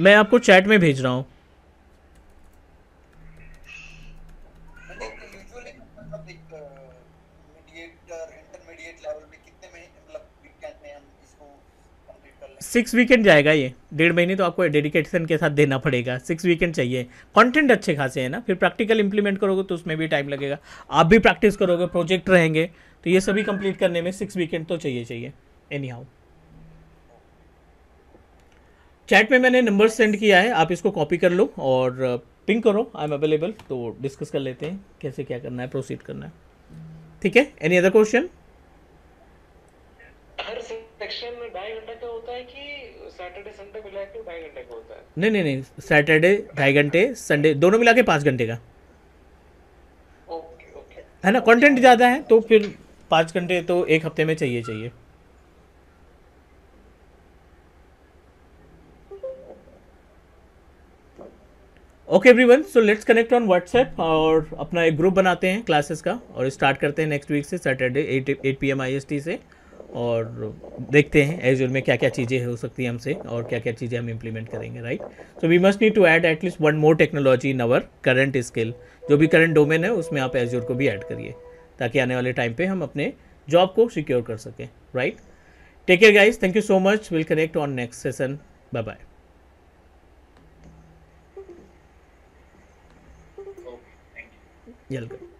मैं आपको chat में भेज रहा हूँ six weekend जाएगा ये डेढ़ महीने तो आपको डेडिकेशन के साथ देना पड़ेगा सिक्स वीकेंड चाहिए कंटेंट अच्छे खासे हैं ना फिर प्रैक्टिकल इंप्लीमेंट करोगे तो उसमें भी टाइम लगेगा आप भी प्रैक्टिस करोगे प्रोजेक्ट रहेंगे तो ये सभी कंप्लीट करने में सिक्स वीकेंड तो चाहिए चाहिए एनी हाउ चैट में मैंने नंबर सेंड किया है आप इसको कॉपी कर लो और पिंक uh, करो आई एम अवेलेबल तो डिस्कस कर लेते हैं कैसे क्या करना है प्रोसीड करना है ठीक है एनी अदर क्वेश्चन हर सेक्शन में ढाई घंटा का तो है नहीं नहीं नहीं सैटरडे ढाई घंटे संडे दोनों मिला के पाँच घंटे का है ना कंटेंट ज़्यादा है तो फिर पाँच घंटे तो एक हफ्ते में चाहिए चाहिए okay everyone so let's connect on WhatsApp और अपना एक ग्रुप बनाते हैं क्लासेस का और स्टार्ट करते हैं नेक्स्ट वीक से Saturday at eight P M I S T से और देखते हैं एज में क्या क्या चीज़ें हो सकती हैं हमसे और क्या क्या चीज़ें हम इम्प्लीमेंट करेंगे right so we must need to add at least one more technology in our current skill जो भी करंट डोमेन है उसमें आप एज को भी ऐड करिए ताकि आने वाले टाइम पे हम अपने जॉब को सिक्योर कर सकें right take care guys thank you so much will connect on next session bye bye welcome